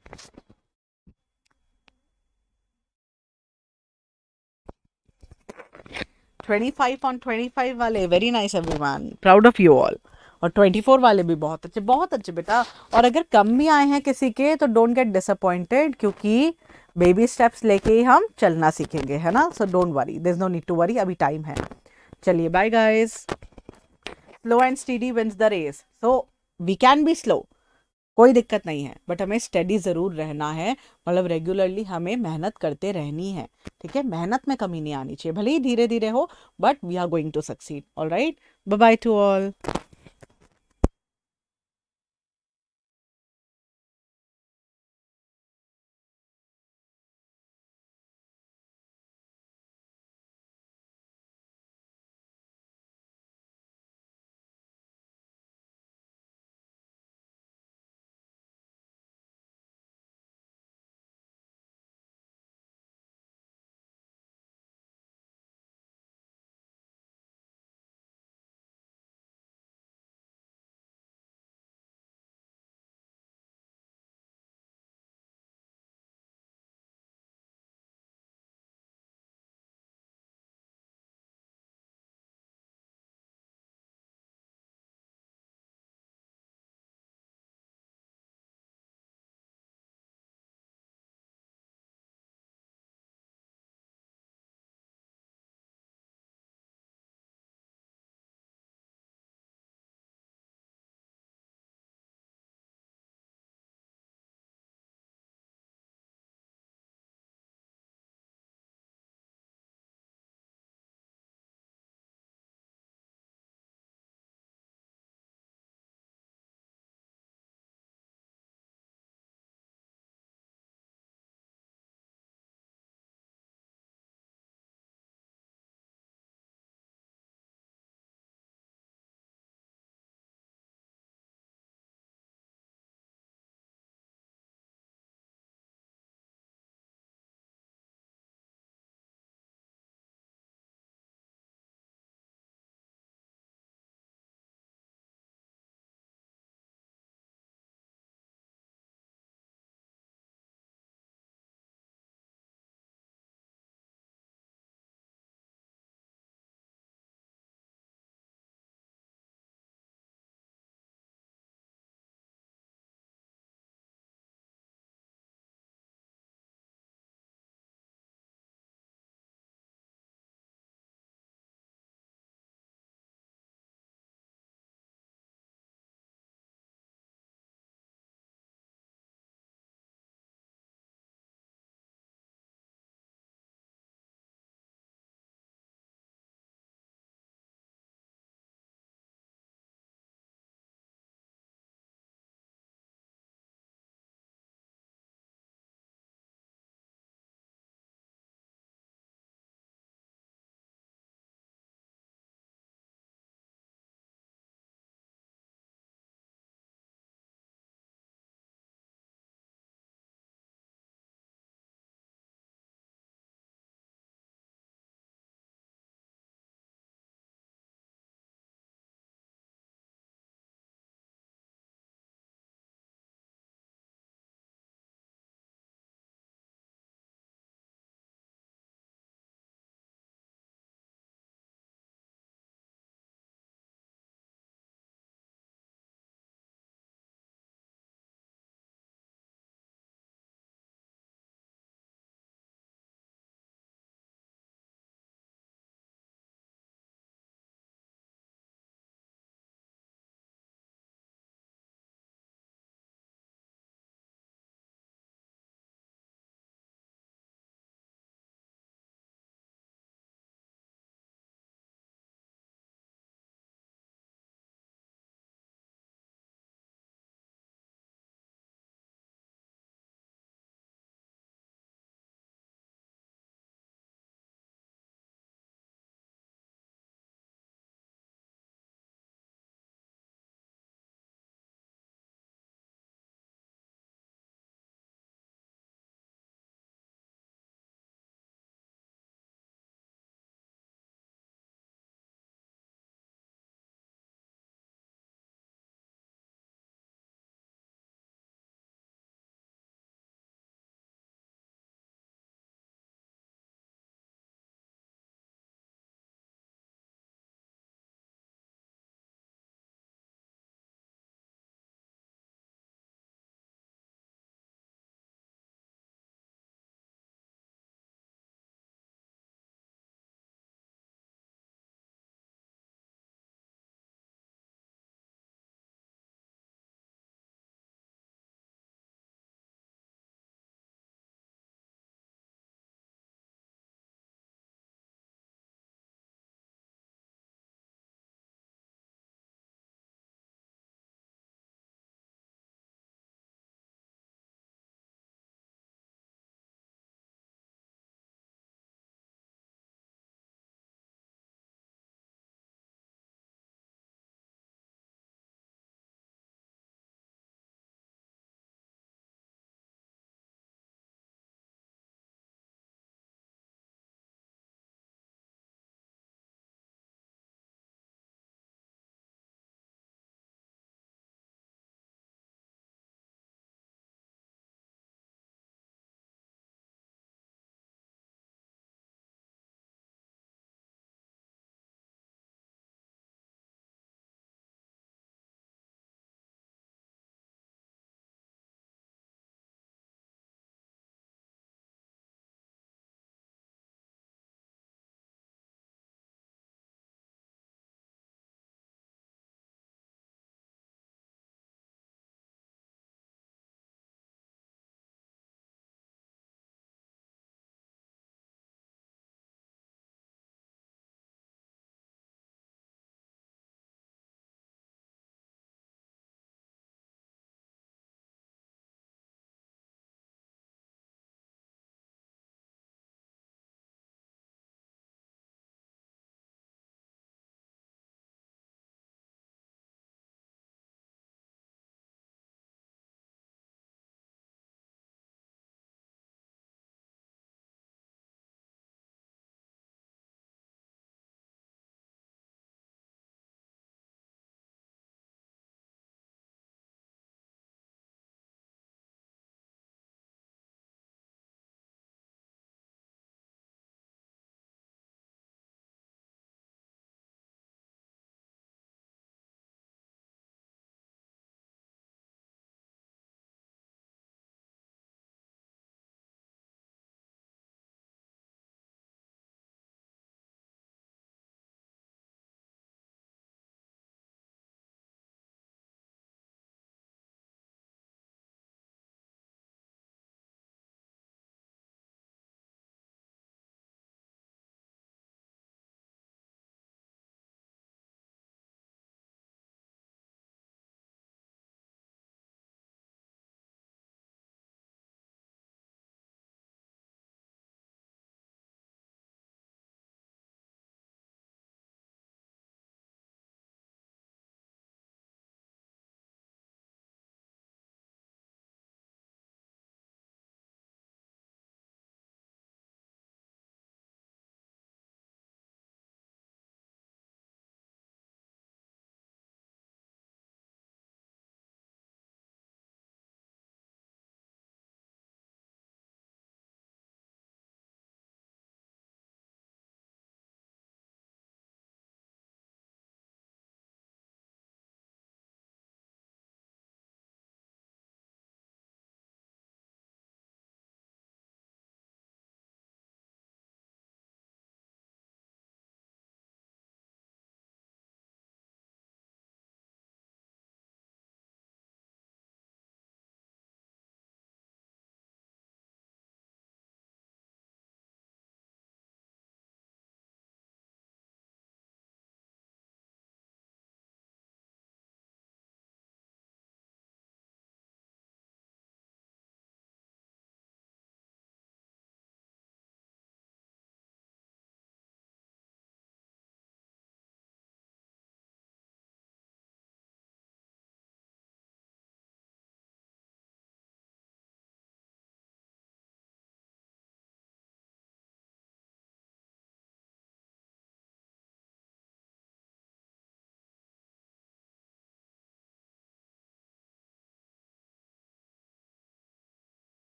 25 ऑन 25 वाले very nice everyone proud of you all और 24 वाले भी बहुत अच्छे बहुत अच्छे बेटा और अगर कम भी आए हैं किसी के तो डोंट गेट डिसअपॉइंटेड क्योंकि बेबी स्टेप्स लेके ही हम चलना सीखेंगे है ना so don't worry this no need to worry अभी टाइम है चलिए bye guys slow and steady wins the race so we can be slow कोई दिक्कत नहीं है बट हमें स्टडी ज़रूर रहना है मतलब रेगुलरली हमें मेहनत करते रहनी है ठीक है मेहनत में कमी नहीं आनी चाहिए भले ही धीरे धीरे हो but we are going to succeed all right bye to all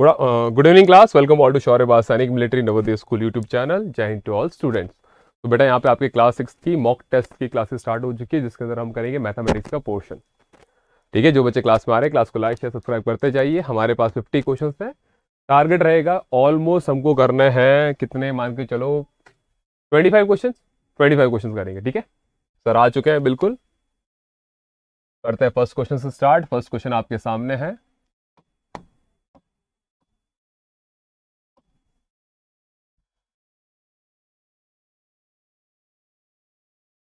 good evening class welcome all to Shaurya Sainik military Navodaya school YouTube channel जय हिंद टू ऑल स्टूडेंट्स तो बेटा यहाँ पे आपके क्लास सिक्स की मॉक टेस्ट की क्लासेस स्टार्ट हो चुकी है जिसके अंदर हम करेंगे मैथमेटिक्स का पोर्शन ठीक है जो बच्चे क्लास में आ रहे हैं क्लास को लाइक शेयर सब्सक्राइब करते जाइए हमारे पास फिफ्टी क्वेश्चन है टारगेट रहेगा ऑलमोस्ट हमको करना है कितने मान के चलो twenty five question twenty five question करेंगे ठीक है सर आ चुके हैं बिल्कुल करते हैं फर्स्ट क्वेश्चन से स्टार्ट फर्स्ट क्वेश्चन आपके सामने है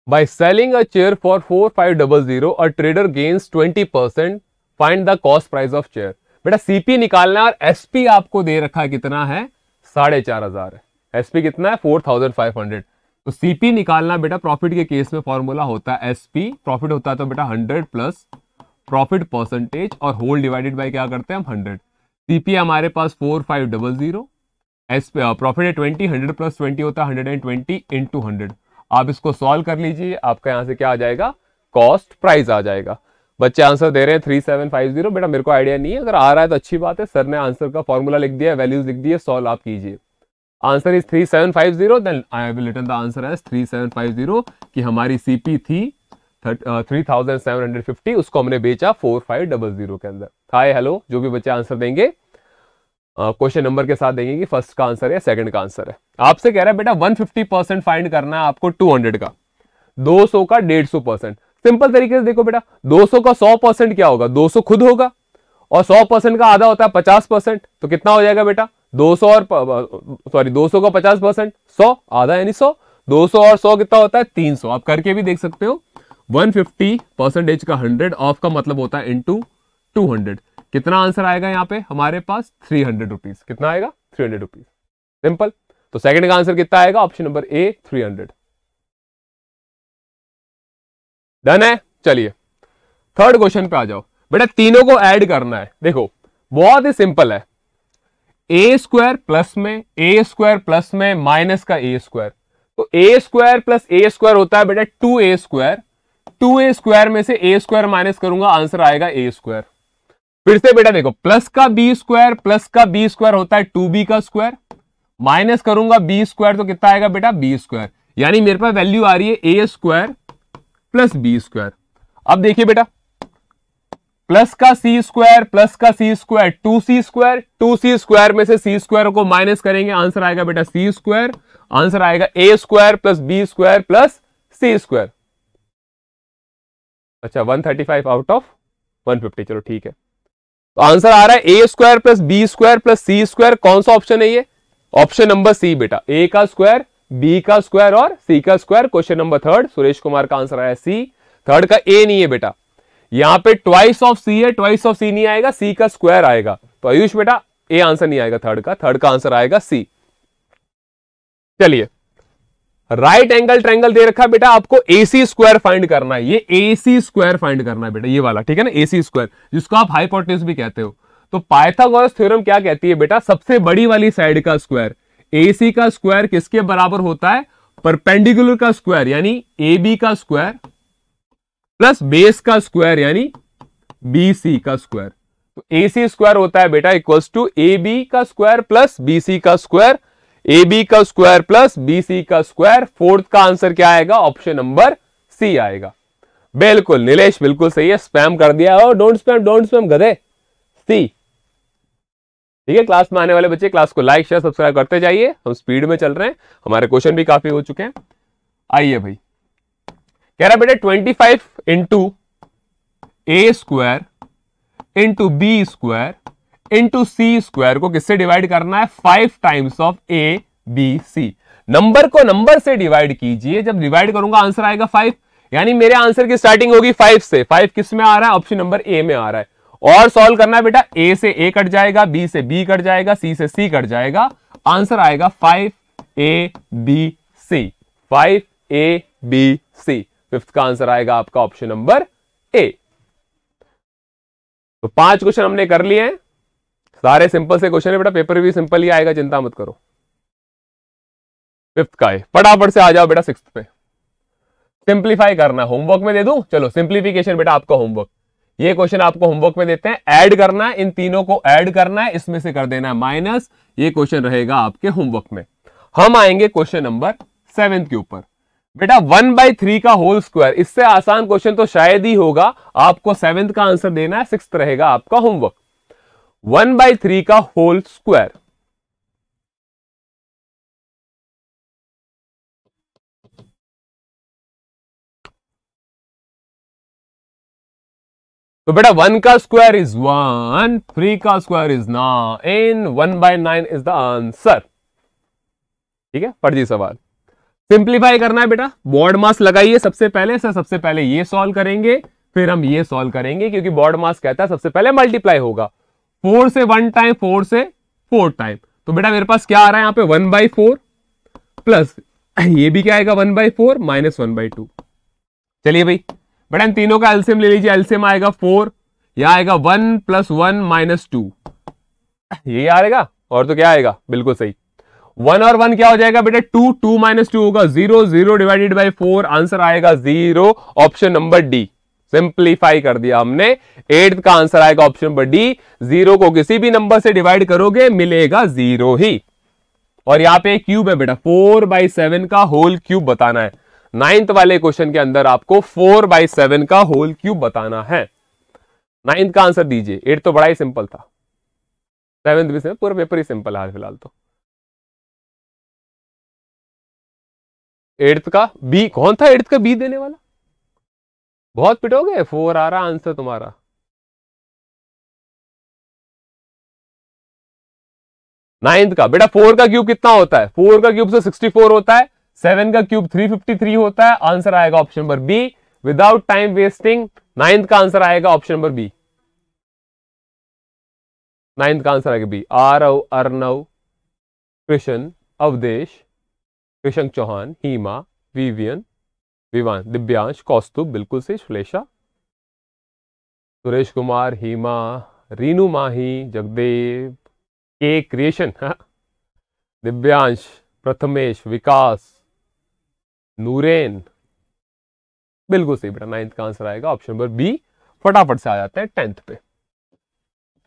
selling a chair for four five double zero 4500, trader trader twenty percent find the cost price of chair बेटा सीपी निकालना और एसपी आपको दे रखा है कितना है साढ़े चार हजार एसपी कितना है फोर थाउजेंड फाइव हंड्रेड तो सीपी निकालना बेटा प्रॉफिट के केस में फॉर्मूला होता है एसपी प्रॉफिट होता है तो बेटा हंड्रेड प्लस प्रॉफिट परसेंटेज और होल डिवाइडेड बाय क्या करते हैं हम हंड्रेड सीपी हमारे पास four five double zero as profit है ट्वेंटी हंड्रेड प्लस ट्वेंटी होता है hundred and twenty into hundred आप इसको सॉल्व कर लीजिए आपका यहाँ से क्या आ जाएगा कॉस्ट प्राइस आ जाएगा बच्चे आंसर दे रहे हैं थ्री सेवन फाइव जीरो बेटा मेरे को आइडिया नहीं है अगर आ रहा है तो अच्छी बात है सर ने आंसर का फॉर्मूला लिख दिया वैल्यूज लिख दिए सॉल्व आप कीजिए answer is three seven five zero then I will return the answer as three seven five zero की हमारी सीपी थी three thousand seven hundred fifty उसको हमने बेचा फोर फाइव डबल जीरो के अंदर हाई हेलो जो भी बच्चे आंसर देंगे क्वेश्चन नंबर के साथ देंगे कि फर्स्ट का आंसर है सेकंड का आंसर है आपसे कह रहा है बेटा 150 परसेंट फाइंड करना है आपको 200 का 200 का 150 परसेंट सिंपल तरीके से देखो बेटा 200 का 100 परसेंट क्या होगा 200 खुद होगा और 100 परसेंट का आधा होता है 50 परसेंट तो कितना हो जाएगा बेटा 200 और सॉरी 200 का 50 परसेंट सौ आधा यानी सौ दो और सौ कितना होता है तीन आप करके भी देख सकते हो वन परसेंटेज का हंड्रेड ऑफ का मतलब होता है इन 200 कितना आंसर आएगा यहाँ पे हमारे पास थ्री हंड्रेड रुपीज कितना आएगा थ्री हंड्रेड रुपीज सिंपल तो सेकंड का आंसर कितना आएगा option number A three hundred done है चलिए थर्ड क्वेश्चन पे आ जाओ बेटा तीनों को ऐड करना है देखो बहुत ही सिंपल है ए स्क्वायर प्लस में ए स्क्वायर प्लस में माइनस का ए स्क्वायर तो A square plus A square होता है बेटा two A square two A square में से ए स्क्वायर माइनस करूंगा आंसर आएगा ए स्क्वायर फिर से बेटा देखो प्लस का बी स्क्वायर प्लस का बी स्क्वायर होता है टू बी का स्क्वायर माइनस करूंगा बी स्क्वायर तो कितना आएगा बेटा बी स्क्वायर यानी मेरे पास वैल्यू आ रही है A square plus B square अब देखिए बेटा प्लस का सी स्क्वायर प्लस का C square two C square two C square में से सी स्क्वायर को माइनस करेंगे आंसर आएगा बेटा सी स्क्वायर आंसर आएगा A square plus B square plus C square अच्छा 135 आउट ऑफ 150 चलो ठीक है तो आंसर आ रहा है A square plus B square plus C square कौन सा ऑप्शन है ये ऑप्शन नंबर सी बेटा ए का स्क्वायर बी का स्क्वायर और सी का square question number third Suresh Kumar का आंसर आया सी थर्ड का ए नहीं है बेटा यहां पे ट्वाइस ऑफ सी है ट्वाइस ऑफ सी नहीं आएगा सी का स्क्वायर आएगा तो आयुष बेटा ए आंसर नहीं आएगा थर्ड का थर्ड का आंसर आएगा सी चलिए राइट एंगल ट्रैंगल दे रखा बेटा आपको एसी स्क्वायर फाइंड करना है ये एसी स्क्वायर फाइंड करना है बेटा ये वाला ठीक है ना एसी स्क्वायर जिसको आप हाइपोटेन्स भी कहते हो तो पाइथागोरस थ्योरम क्या कहती है बेटा सबसे बड़ी वाली साइड का स्क्वायर एसी का स्क्वायर किसके बराबर होता है परपेंडिकुलर का स्क्वायर यानी ए बी का स्क्वायर प्लस बेस का स्क्वायर यानी बी सी का स्क्वायर तो ए सी स्क्वायर होता है बेटा इक्वल्स टू ए बी का स्क्वायर प्लस बी सी का स्क्वायर ए बी का स्क्वायर प्लस बी सी का स्क्वायर फोर्थ का आंसर क्या आएगा ऑप्शन नंबर सी आएगा बिल्कुल नीलेश बिल्कुल सही है स्पैम कर दिया और डोंट स्पैम डोंट स्पैम गधे सी ठीक है क्लास में आने वाले बच्चे क्लास को लाइक शेयर सब्सक्राइब करते जाइए हम स्पीड में चल रहे हैं हमारे क्वेश्चन भी काफी हो चुके हैं आइए भाई कह रहा बेटा twenty five into A square into B square into C square को किससे डिवाइड करना है five times of A B C number को नंबर से डिवाइड कीजिए जब डिवाइड करूंगा आंसर आएगा फाइव यानी मेरे आंसर की स्टार्टिंग होगी फाइव से फाइव किस में आ रहा है ऑप्शन नंबर ए में आ रहा है और सॉल्व करना है बेटा ए से ए कट जाएगा बी से बी कट जाएगा सी से सी कट जाएगा आंसर आएगा five A B C five A B C fifth का आंसर आएगा आपका ऑप्शन नंबर ए तो पांच क्वेश्चन हमने कर लिए हैं सारे सिंपल से क्वेश्चन है बेटा पेपर भी सिंपल ही आएगा चिंता मत करो फिफ्थ का है फटाफट से आ जाओ बेटा सिक्स पे सिंप्लीफाई करना होमवर्क में दे दू चलो सिंप्लीफिकेशन बेटा आपका होमवर्क ये क्वेश्चन आपको होमवर्क में देते हैं ऐड करना है इन तीनों को ऐड करना है इसमें से कर देना है माइनस ये क्वेश्चन रहेगा आपके होमवर्क में हम आएंगे क्वेश्चन नंबर सेवेंथ के ऊपर बेटा वन बाई थ्री का होल स्क्वायर इससे आसान क्वेश्चन तो शायद ही होगा आपको सेवेंथ का आंसर देना है सिक्स रहेगा आपका होमवर्क वन बाई थ्री का होल स्क्वायर तो बेटा वन का स्क्वायर इज वन थ्री का square is nine one by nine is the answer ठीक है फर्जी सवाल सिंप्लीफाई करना है बेटा बॉर्ड मास लगाइए सबसे पहले सर सबसे पहले ये सॉल्व करेंगे फिर हम ये सॉल्व करेंगे क्योंकि बॉर्ड मास कहता है सबसे पहले मल्टीप्लाई होगा फोर से वन टाइम फोर से फोर टाइम तो बेटा मेरे पास क्या आ रहा है यहां पे वन बाई फोर प्लस ये भी क्या आएगा one by four minus one by two चलिए भाई बेटा इन तीनों का एल्सियम ले लीजिए एल्सियम आएगा फोर या आएगा one plus one minus two ये आएगा और तो क्या आएगा बिल्कुल सही वन और वन क्या हो जाएगा बेटा टू टू माइनस टू होगा zero zero divided by four answer आएगा zero option number D simplify कर दिया हमने एट्थ का आंसर आएगा ऑप्शन नंबर डी जीरो को किसी भी नंबर से डिवाइड करोगे मिलेगा जीरो ही और यहां पे क्यूब है बेटा फोर बाई सेवन का होल क्यूब बताना है नाइन्थ वाले क्वेश्चन के अंदर आपको फोर बाई सेवन का होल क्यूब बताना है नाइन्थ का आंसर दीजिए एट तो बड़ा ही सिंपल था सेवेंथ भी पूरा पेपर ही सिंपल है फिलहाल तो एट्थ का बी कौन था एट्थ का बी देने वाला बहुत पिटोगे फोर आ रहा आंसर तुम्हारा नाइन्थ का बेटा फोर का क्यूब कितना होता है फोर का क्यूब से सिक्सटी फोर होता है सेवन का क्यूब थ्री फिफ्टी थ्री होता है आंसर आएगा option number B without time wasting ninth का आंसर आएगा ऑप्शन नंबर बी नाइन्थ का आंसर आएगा बी आरव अर्नव कृष्ण अवधेश कृष्ण चौहान हीमा विवियन विवान दिव्यांश कौस्तु बिल्कुल से श्लेषा सुरेश कुमार हीमा रीनू माही जगदेव के क्रिएशन हाँ। दिव्यांश प्रथमेश विकास नूरेन बिल्कुल सही बेटा नाइन्थ का आंसर आएगा ऑप्शन नंबर बी फटाफट से आ जाता है टेंथ पे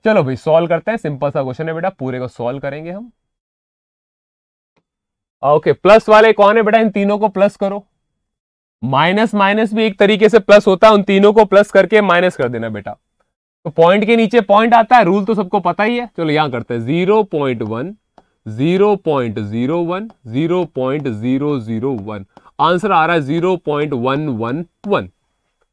चलो भाई सॉल्व करते हैं सिंपल सा क्वेश्चन है बेटा पूरे को सॉल्व करेंगे हम ओके प्लस वाले कौन है बेटा इन तीनों को प्लस करो माइनस माइनस भी एक तरीके से प्लस होता है उन तीनों को प्लस करके माइनस कर देना बेटा तो पॉइंट के नीचे पॉइंट आता है रूल तो सबको पता ही है चलो यहां करते हैं zero point one zero point zero one zero point zero zero one answer आ रहा है zero point one one one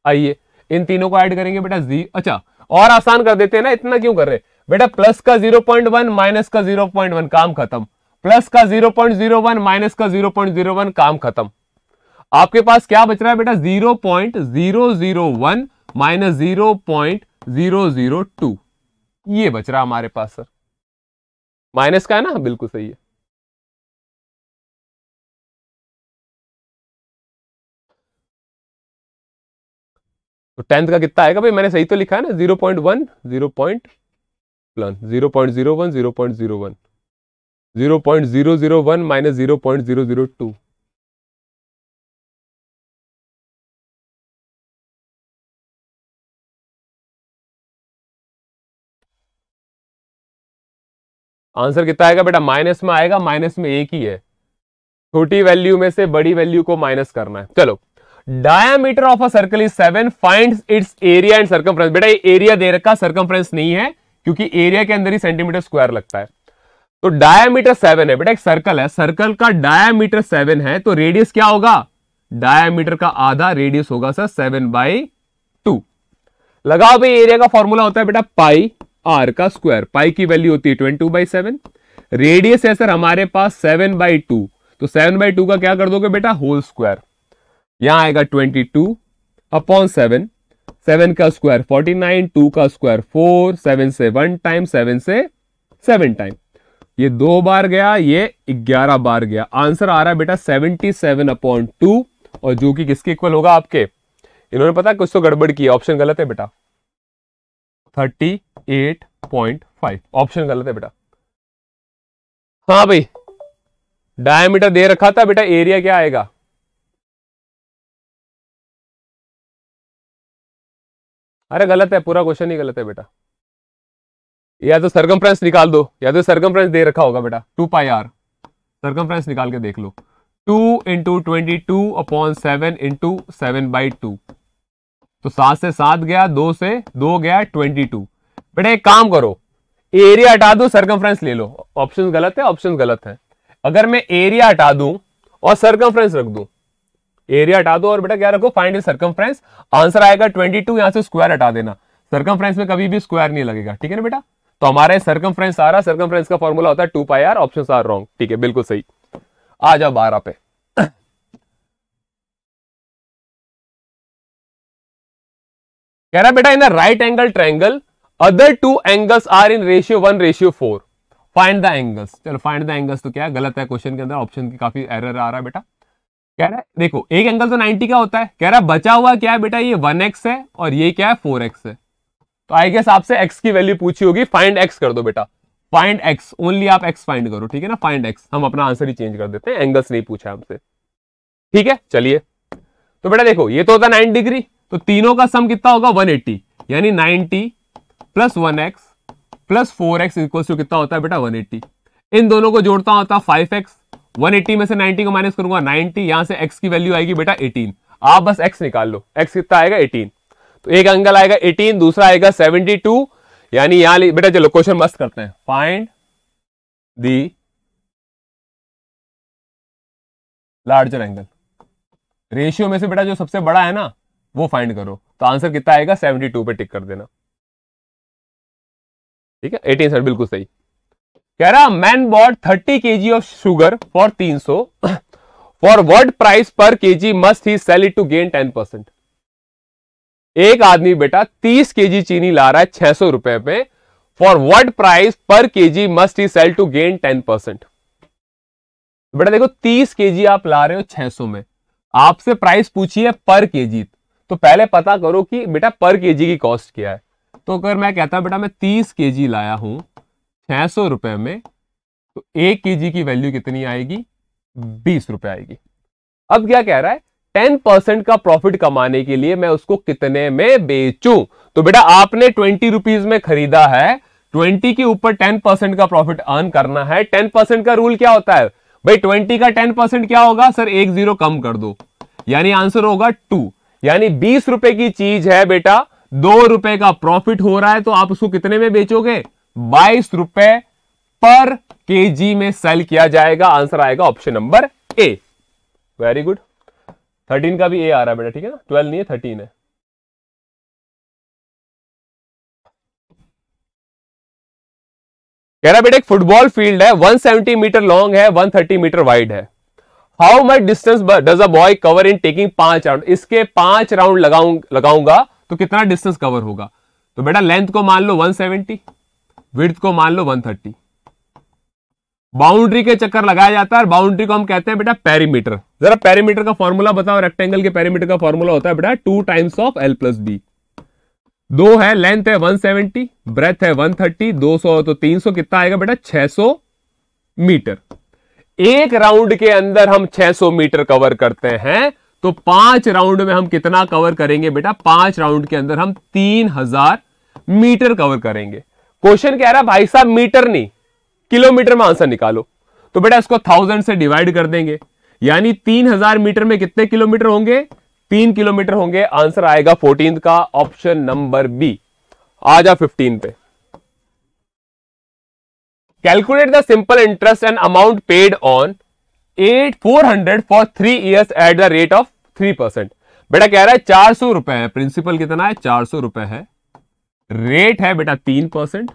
आइए इन तीनों को ऐड करेंगे बेटा जी अच्छा और आसान कर देते हैं ना इतना क्यों कर रहे बेटा प्लस का जीरो पॉइंट वन माइनस का जीरो पॉइंट वन काम खत्म प्लस का zero point zero one minus का जीरो पॉइंट जीरो वन काम खत्म आपके पास क्या बच रहा है बेटा zero point zero zero one minus zero point zero zero two ये बच रहा हमारे पास सर माइनस का है ना बिल्कुल सही है तो टेंथ का कितना आएगा भाई मैंने सही तो लिखा है ना zero point one zero point plus zero point zero one zero point zero one zero point zero zero one minus zero point zero zero two answer कितना आएगा बेटा माइनस में आएगा माइनस में एक ही है छोटी वैल्यू में से बड़ी वैल्यू को माइनस करना है चलो diameter of a circle is seven find its area and circumference बेटा ये एरिया दे रखा सर्कम्फ्रेंस नहीं है क्योंकि एरिया के अंदर ही सेंटीमीटर स्क्वायर लगता है तो डायमीटर सेवन है बेटा एक सर्कल है सर्कल का डायमीटर सेवन है तो रेडियस क्या होगा डायामीटर का आधा रेडियस होगा सर सेवन बाई टू लगाओ भाई एरिया का फॉर्मूला होता है बेटा पाई आर का स्क्वायर पाई की वैल्यू होती है twenty two by seven radius है सर हमारे पास सेवन बाई टू तो सेवन बाई टू का क्या कर दोगे बेटा होल स्क्वायर यहां आएगा twenty two upon seven seven का स्क्वायर फोर्टी नाइन टू का स्क्वायर फोर सेवन से वन टाइम सेवन से सेवन टाइम ये दो बार गया ये ग्यारह बार गया आंसर आ रहा है बेटा सेवेंटी सेवन अपॉन टू और जो कि किसके इक्वल होगा आपके इन्होंने पता कुछ तो गड़बड़ की ऑप्शन गलत है बेटा thirty eight point five option गलत है बेटा हाँ भाई डायमीटर दे रखा था बेटा एरिया क्या आएगा अरे गलत है पूरा क्वेश्चन ही गलत है बेटा या तो सरगम निकाल दो या तो सरगम दे रखा होगा बेटा टू पाई आर सरगम निकाल के देख लो two into twenty two upon seven into seven by two तो सात से सात गया दो से दो गया ट्वेंटी टू बेटा एक काम करो एरिया हटा दो सरकमफ्रेंस ले लो ऑप्शन गलत है ऑप्शन गलत है अगर मैं एरिया हटा दू और सरकमफ्रेंस रख दू एरिया हटा दो और बेटा क्या रखो फाइंड सरकमफ्रेंस आंसर आएगा ट्वेंटी टू यहां से स्क्वायर हटा देना सरकमफ्रेंस में कभी भी स्क्वायर नहीं लगेगा ठीक है ना बेटा तो हमारे सरकमफ्रेंस आ रहा सरकमफ्रेंस का फॉर्मूला होता है two pi r option are wrong ठीक है बिल्कुल सही आ जाओ बारह पे कह रहा बेटा in the right angle triangle other two angles are in ratio one ratio four find the angles चलो फाइंड द एंगल्स तो क्या गलत है क्वेश्चन के अंदर ऑप्शन की काफी एरर आ रहा है बेटा कह रहा है देखो एक एंगल तो 90 का होता है कह रहा है बचा हुआ क्या है बेटा ये 1x है और ये क्या है 4x है तो आई गेस आपसे x की वैल्यू पूछी होगी फाइंड x कर दो बेटा फाइंड x ओनली आप x फाइंड करो ठीक है ना फाइंड x हम अपना आंसर ही चेंज कर देते हैं एंगल्स नहीं पूछा हमसे ठीक है चलिए तो बेटा देखो ये तो होता है नाइन डिग्री तो तीनों का सम कितना होगा 180 यानी 90 plus one X plus four X equal to कितना होता है बेटा 180 इन दोनों को जोड़ता होता है फाइव एक्स वन में से 90 को माइनस करूंगा 90 यहां से x की वैल्यू आएगी बेटा 18 आप बस x निकाल लो x कितना आएगा 18 तो एक एंगल आएगा 18 दूसरा आएगा 72 यानी यहाँ बेटा चलो क्वेश्चन मस्त करते हैं find the larger angle ratio में से बेटा जो सबसे बड़ा है ना वो फाइंड करो तो आंसर कितना आएगा 72 पे टिक कर देना ठीक है एटीन सर बिल्कुल सही कह रहा man bought 30 kg of sugar for 300 for word price per KG must he sell it to gain 10 percent एक आदमी बेटा 30 केजी चीनी ला रहा है छह सौ रुपए पे for word price per KG must he sell to gain 10 percent बेटा देखो 30 केजी आप ला रहे हो 600 में आपसे प्राइस पूछिए पर के जी तो पहले पता करो कि बेटा पर के की कॉस्ट क्या है तो अगर मैं कहता बेटा मैं तीस के लाया हूँ छः सौ में तो एक के की वैल्यू कितनी आएगी बीस रुपये आएगी अब क्या कह रहा है टेन परसेंट का प्रॉफिट कमाने के लिए मैं उसको कितने में बेचूं तो बेटा आपने ट्वेंटी रुपीज में खरीदा है ट्वेंटी के ऊपर टेन परसेंट का प्रॉफिट अर्न करना है टेन परसेंट का रूल क्या होता है भाई ट्वेंटी का टेन परसेंट क्या होगा सर एक जीरो कम कर दो यानी आंसर होगा टू यानी बीस रुपए की चीज है बेटा दो रुपए का प्रॉफिट हो रहा है तो आप उसको कितने में बेचोगे बाईस रुपए पर केजी में सेल किया जाएगा आंसर आएगा option number A very good thirteen का भी ए आ रहा है बेटा ठीक है ना ट्वेल्व नहीं है थर्टीन है कह रहा बेटा एक फुटबॉल फील्ड है 170 मीटर लॉन्ग है 130 मीटर वाइड है how much distance does a boy cover in taking पांच राउंड इसके पांच राउंड लगाऊंगा तो कितना डिस्टेंस कवर होगा तो बेटा लेंथ को मान लो 170 विड्थ को मान लो 130 बाउंड्री के चक्कर लगाया जाता है बाउंड्री को हम कहते हैं बेटा पेरीमीटर जरा पेरीमीटर का फॉर्मूला बताओ रेक्टेंगल के पेरीमीटर का फॉर्मूला होता है बेटा two times of L plus B दो है लेंथ है 170 ब्रेथ है 130 200 तो 300 कितना आएगा बेटा 600 मीटर एक राउंड के अंदर हम 600 मीटर कवर करते हैं तो पांच राउंड में हम कितना कवर करेंगे बेटा पांच राउंड के अंदर हम 3000 मीटर कवर करेंगे क्वेश्चन कह रहा है भाई साहब मीटर नहीं किलोमीटर में आंसर निकालो तो बेटा इसको थाउजेंड से डिवाइड कर देंगे यानी तीन मीटर में कितने किलोमीटर होंगे तीन किलोमीटर होंगे आंसर आएगा फोर्टीन का ऑप्शन नंबर बी आ जा फिफ्टीन पे the simple interest and amount paid on at four hundred for three years at the rate of three percent बेटा कह रहा है चार सौ रुपए है प्रिंसिपल कितना है चार सौ रुपए है रेट है बेटा तीन परसेंट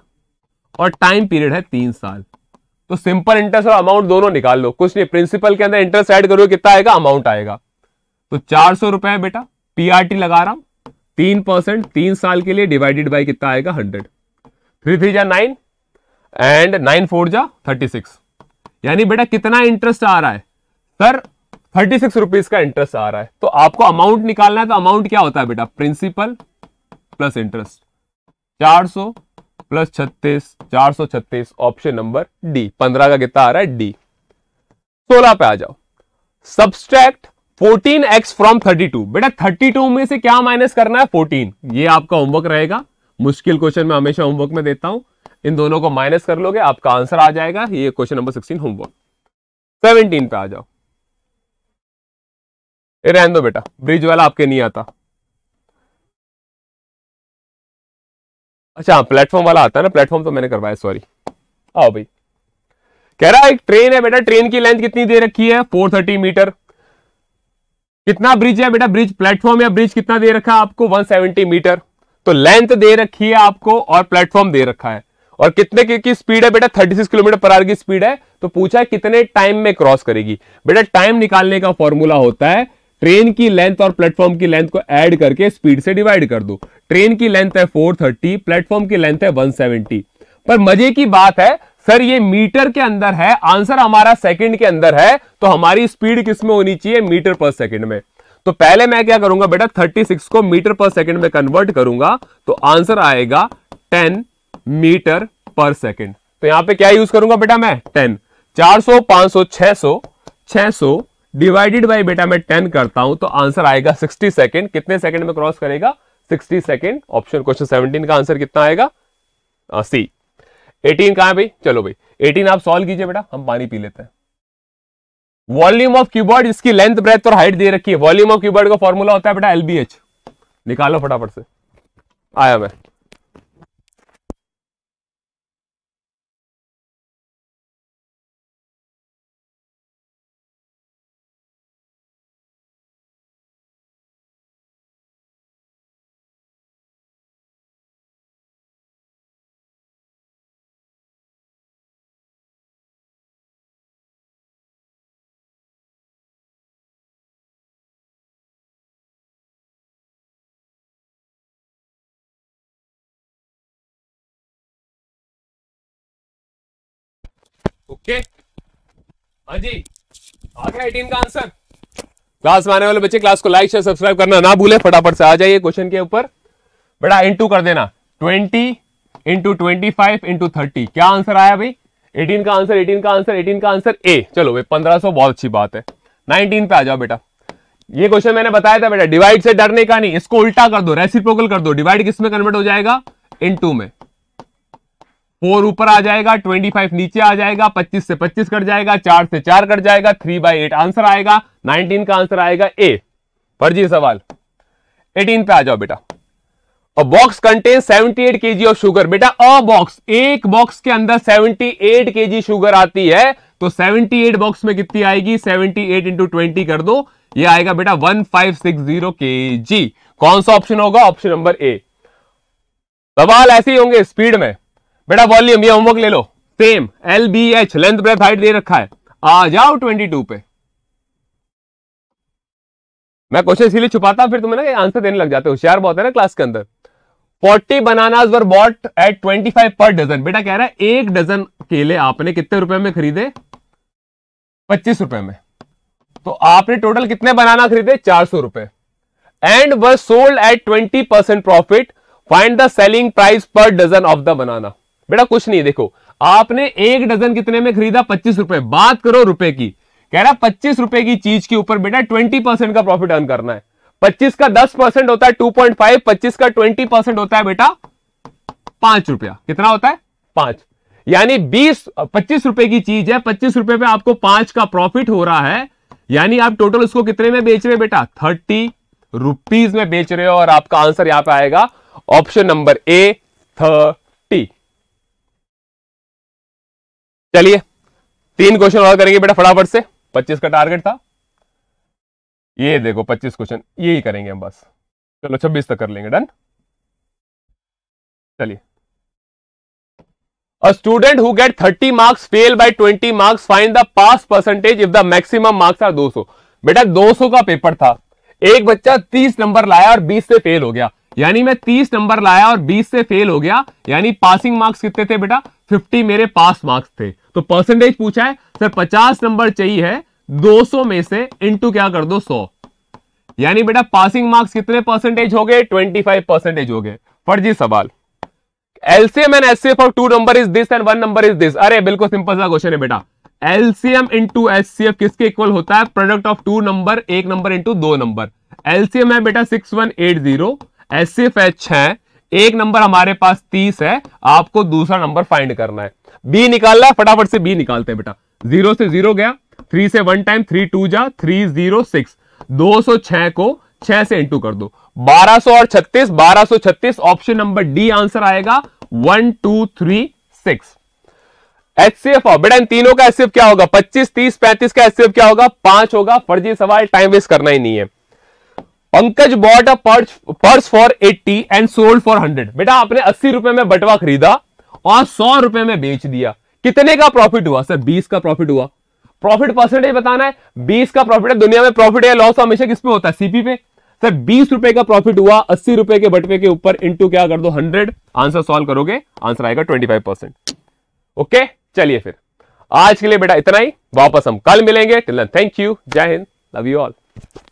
और टाइम पीरियड है तीन साल तो सिंपल इंटरेस्ट और अमाउंट दोनों निकाल लो कुछ नहीं प्रिंसिपल के अंदर इंटरेस्ट एड करो कितना आएगा अमाउंट आएगा तो चार सौ रुपए है बेटा पीआरटी लगा रहा हूं तीन परसेंट तीन साल के लिए डिवाइडेड बाई कितना आएगा हंड्रेड थ्री थ्री जा नाइन एंड नाइन फोर जा थर्टी सिक्स यानी बेटा कितना इंटरेस्ट आ रहा है सर थर्टी सिक्स रुपीज का इंटरेस्ट आ रहा है तो आपको अमाउंट निकालना है तो अमाउंट क्या होता है बेटा प्रिंसिपल प्लस इंटरेस्ट चार सौ प्लस छत्तीस चार सौ छत्तीस ऑप्शन नंबर डी पंद्रह का कितना आ रहा है डी सोलह पे आ जाओ subtract fourteen X from thirty two बेटा थर्टी टू में से क्या माइनस करना है फोर्टीन ये आपका होमवर्क रहेगा मुश्किल क्वेश्चन में हमेशा होमवर्क में देता हूं इन दोनों को माइनस कर लोगे आपका आंसर आ जाएगा ये question number sixteen homework seventeen पे आ जाओ ये रहन दो बेटा ब्रिज वाला आपके नहीं आता अच्छा प्लेटफॉर्म हाँ, वाला आता है ना प्लेटफॉर्म तो मैंने करवाया सॉरी आओ भाई कह रहा है एक ट्रेन है बेटा ट्रेन की लेंथ कितनी दे रखी है 430 मीटर कितना ब्रिज है बेटा ब्रिज प्लेटफॉर्म या ब्रिज कितना दे रखा है आपको 170 मीटर तो लेंथ दे रखी है आपको और प्लेटफॉर्म दे रखा है और कितने की, की स्पीड है बेटा 36 किलोमीटर पर आर की स्पीड है तो पूछा है कितने टाइम में क्रॉस करेगी बेटा टाइम निकालने का फॉर्मूला होता है ट्रेन की लेंथ और प्लेटफॉर्म की लेंथ को ऐड करके स्पीड से डिवाइड कर दो ट्रेन की लेंथ है 430 प्लेटफॉर्म की लेंथ है 170 पर मजे की बात है सर ये मीटर के अंदर है आंसर हमारा सेकेंड के अंदर है तो हमारी स्पीड किसमें होनी चाहिए मीटर पर सेकेंड में तो पहले मैं क्या करूंगा बेटा 36 को मीटर पर सेकंड में कन्वर्ट करूंगा तो आंसर आएगा टेन मीटर पर सेकेंड तो यहां पे क्या यूज करूंगा बेटा मैं टेन चार सौ पांच सौ छह सौ छह सौ डिवाइडेड बाई बेटा मैं टेन करता हूं तो आंसर आएगा सिक्सटी सेकेंड कितने सेकेंड में क्रॉस करेगा sixty second option question seventeen का आंसर कितना आएगा सी एटीन कहा है भाई चलो भाई एटीन आप सॉल्व कीजिए बेटा हम पानी पी लेते हैं वॉल्यूम ऑफ क्यूबर्ड इसकी लेंथ ब्रेथ और हाइट दे रखी है वॉल्यूम ऑफ क्यूबर्ड का फॉर्मूला होता है बेटा एलबीएच निकालो फटाफट से आया मैं ओके हाँ जी आ गया एटीन का आंसर क्लास में आने वाले बच्चे क्लास को लाइक शेयर सब्सक्राइब करना ना भूले फटाफट से आ जाइए क्वेश्चन के ऊपर बड़ा इंटू कर देना twenty into twenty five into thirty क्या आंसर आया भाई एटीन का आंसर एटीन का आंसर एटीन का आंसर ए चलो भाई पंद्रह सौ बहुत अच्छी बात है नाइनटीन पे आ जाओ बेटा ये क्वेश्चन मैंने बताया था बेटा डिवाइड से डरने का नहीं इसको उल्टा कर दो रेसिप्रोकल कर दो डिवाइड किस में कन्वर्ट हो जाएगा इनटू में फोर ऊपर आ जाएगा ट्वेंटी फाइव नीचे आ जाएगा पच्चीस से पच्चीस कट जाएगा चार से चार कट जाएगा थ्री बाई एट आंसर आएगा नाइनटीन का आंसर आएगा ए फर्जी सवाल एटीन पे आ जाओ बेटा a box contain seventy eight K G of sugar बेटा अ बॉक्स एक बॉक्स के अंदर सेवेंटी एट के जी शुगर आती है तो सेवेंटी एट बॉक्स में कितनी आएगी सेवेंटी एट इंटू ट्वेंटी कर दो ये आएगा बेटा वन फाइव सिक्स जीरो के जी कौन सा ऑप्शन होगा ऑप्शन नंबर ए सवाल ऐसे ही होंगे स्पीड में बेटा वॉल्यूम ये होमवर्क ले लो same L B H length breadth height दे रखा है आ जाओ ट्वेंटी टू पे मैं क्वेश्चन इसीलिए छुपाता फिर तुम्हें ना आंसर देने लग जाते होशियार बहुत है ना क्लास के अंदर forty bananas were bought at twenty five per dozen बेटा कह रहा है एक डजन केले आपने कितने रुपए में खरीदे पच्चीस रुपए में तो आपने टोटल कितने बनाना खरीदे चार सौ रुपए and were sold at twenty percent profit find the selling price per dozen of the banana बेटा कुछ नहीं देखो आपने एक डजन कितने में खरीदा पच्चीस रुपए बात करो रुपए की कह रहा पच्चीस रुपए की चीज के ऊपर बेटा ट्वेंटी परसेंट का प्रॉफिट अर्न करना है पच्चीस का दस परसेंट होता है टू पॉइंट फाइव पच्चीस का ट्वेंटी परसेंट होता है बेटा पांच रुपया कितना होता है पांच यानी बीस पच्चीस रुपए की चीज है पच्चीस रुपए पे आपको पांच का प्रॉफिट हो रहा है यानी आप टोटल उसको कितने में बेच रहे बेटा थर्टी रुपीज में बेच रहे हो और आपका आंसर यहां पे आएगा ऑप्शन नंबर ए थर्ड चलिए तीन क्वेश्चन और करेंगे बेटा फटाफट से 25 का टारगेट था ये देखो 25 क्वेश्चन यही करेंगे हम बस चलो 26 तक कर लेंगे डन चलिए A student who get 30 marks fail by 20 marks find the pass percentage if the maximum marks are 200 बेटा 200 का पेपर था एक बच्चा 30 नंबर लाया और 20 से फेल हो गया यानी मैं 30 नंबर लाया और 20 से फेल हो गया यानी पासिंग मार्क्स कितने थे बेटा 50 मेरे पास मार्क्स थे तो परसेंटेज पूछा है सर 50 नंबर चाहिए दो 200 में से इंटू क्या कर दो 100 यानी बेटा पासिंग मार्क्स कितने परसेंटेज हो गए फाइव परसेंटेज हो गए फर्जी सवाल LCM and HCF of two number is this and one number is this अरे बिल्कुल सिंपल सा क्वेश्चन है बेटा एलसीएम इंटू एससीएफ किसके इक्वल होता है प्रोडक्ट ऑफ टू नंबर एक नंबर इंटू दो नंबर एलसीएम है बेटा सिक्स वन एट जीरो है एक नंबर हमारे पास तीस है आपको दूसरा नंबर फाइंड करना है बी निकालना है फटाफट से बी निकालते हैं बेटा जीरो से जीरो गया थ्री से वन टाइम थ्री टू जा थ्री जीरो सिक्स दो सौ छह को छह से इंटू कर दो बारह सौ और छत्तीस बारह सौ छत्तीस ऑप्शन नंबर डी आंसर आएगा one two three six F बेटा इन तीनों का एचसीएफ क्या होगा पच्चीस तीस पैंतीस का एससीएफ क्या होगा पांच होगा फर्जी सवाल टाइम वेस्ट करना ही नहीं है Pankaj bought a purse for eighty and sold for hundred बेटा आपने अस्सी रुपए में बटवा खरीदा और सौ रुपए में बेच दिया कितने का प्रॉफिट हुआ सर बीस का प्रॉफिट हुआ प्रॉफिट परसेंटेज बताना है बीस का प्रॉफिट है दुनिया में प्रॉफिट या लॉस हमेशा किस पे होता है सीपी पे सर बीस रुपए का प्रॉफिट हुआ अस्सी रुपए के बटवे के ऊपर इंटू क्या कर दो हंड्रेड आंसर सॉल्व करोगे आंसर आएगा ट्वेंटी फाइव परसेंट ओके चलिए फिर आज के लिए बेटा इतना ही वापस हम कल मिलेंगे टिल थैंक यू जय हिंद लव यू ऑल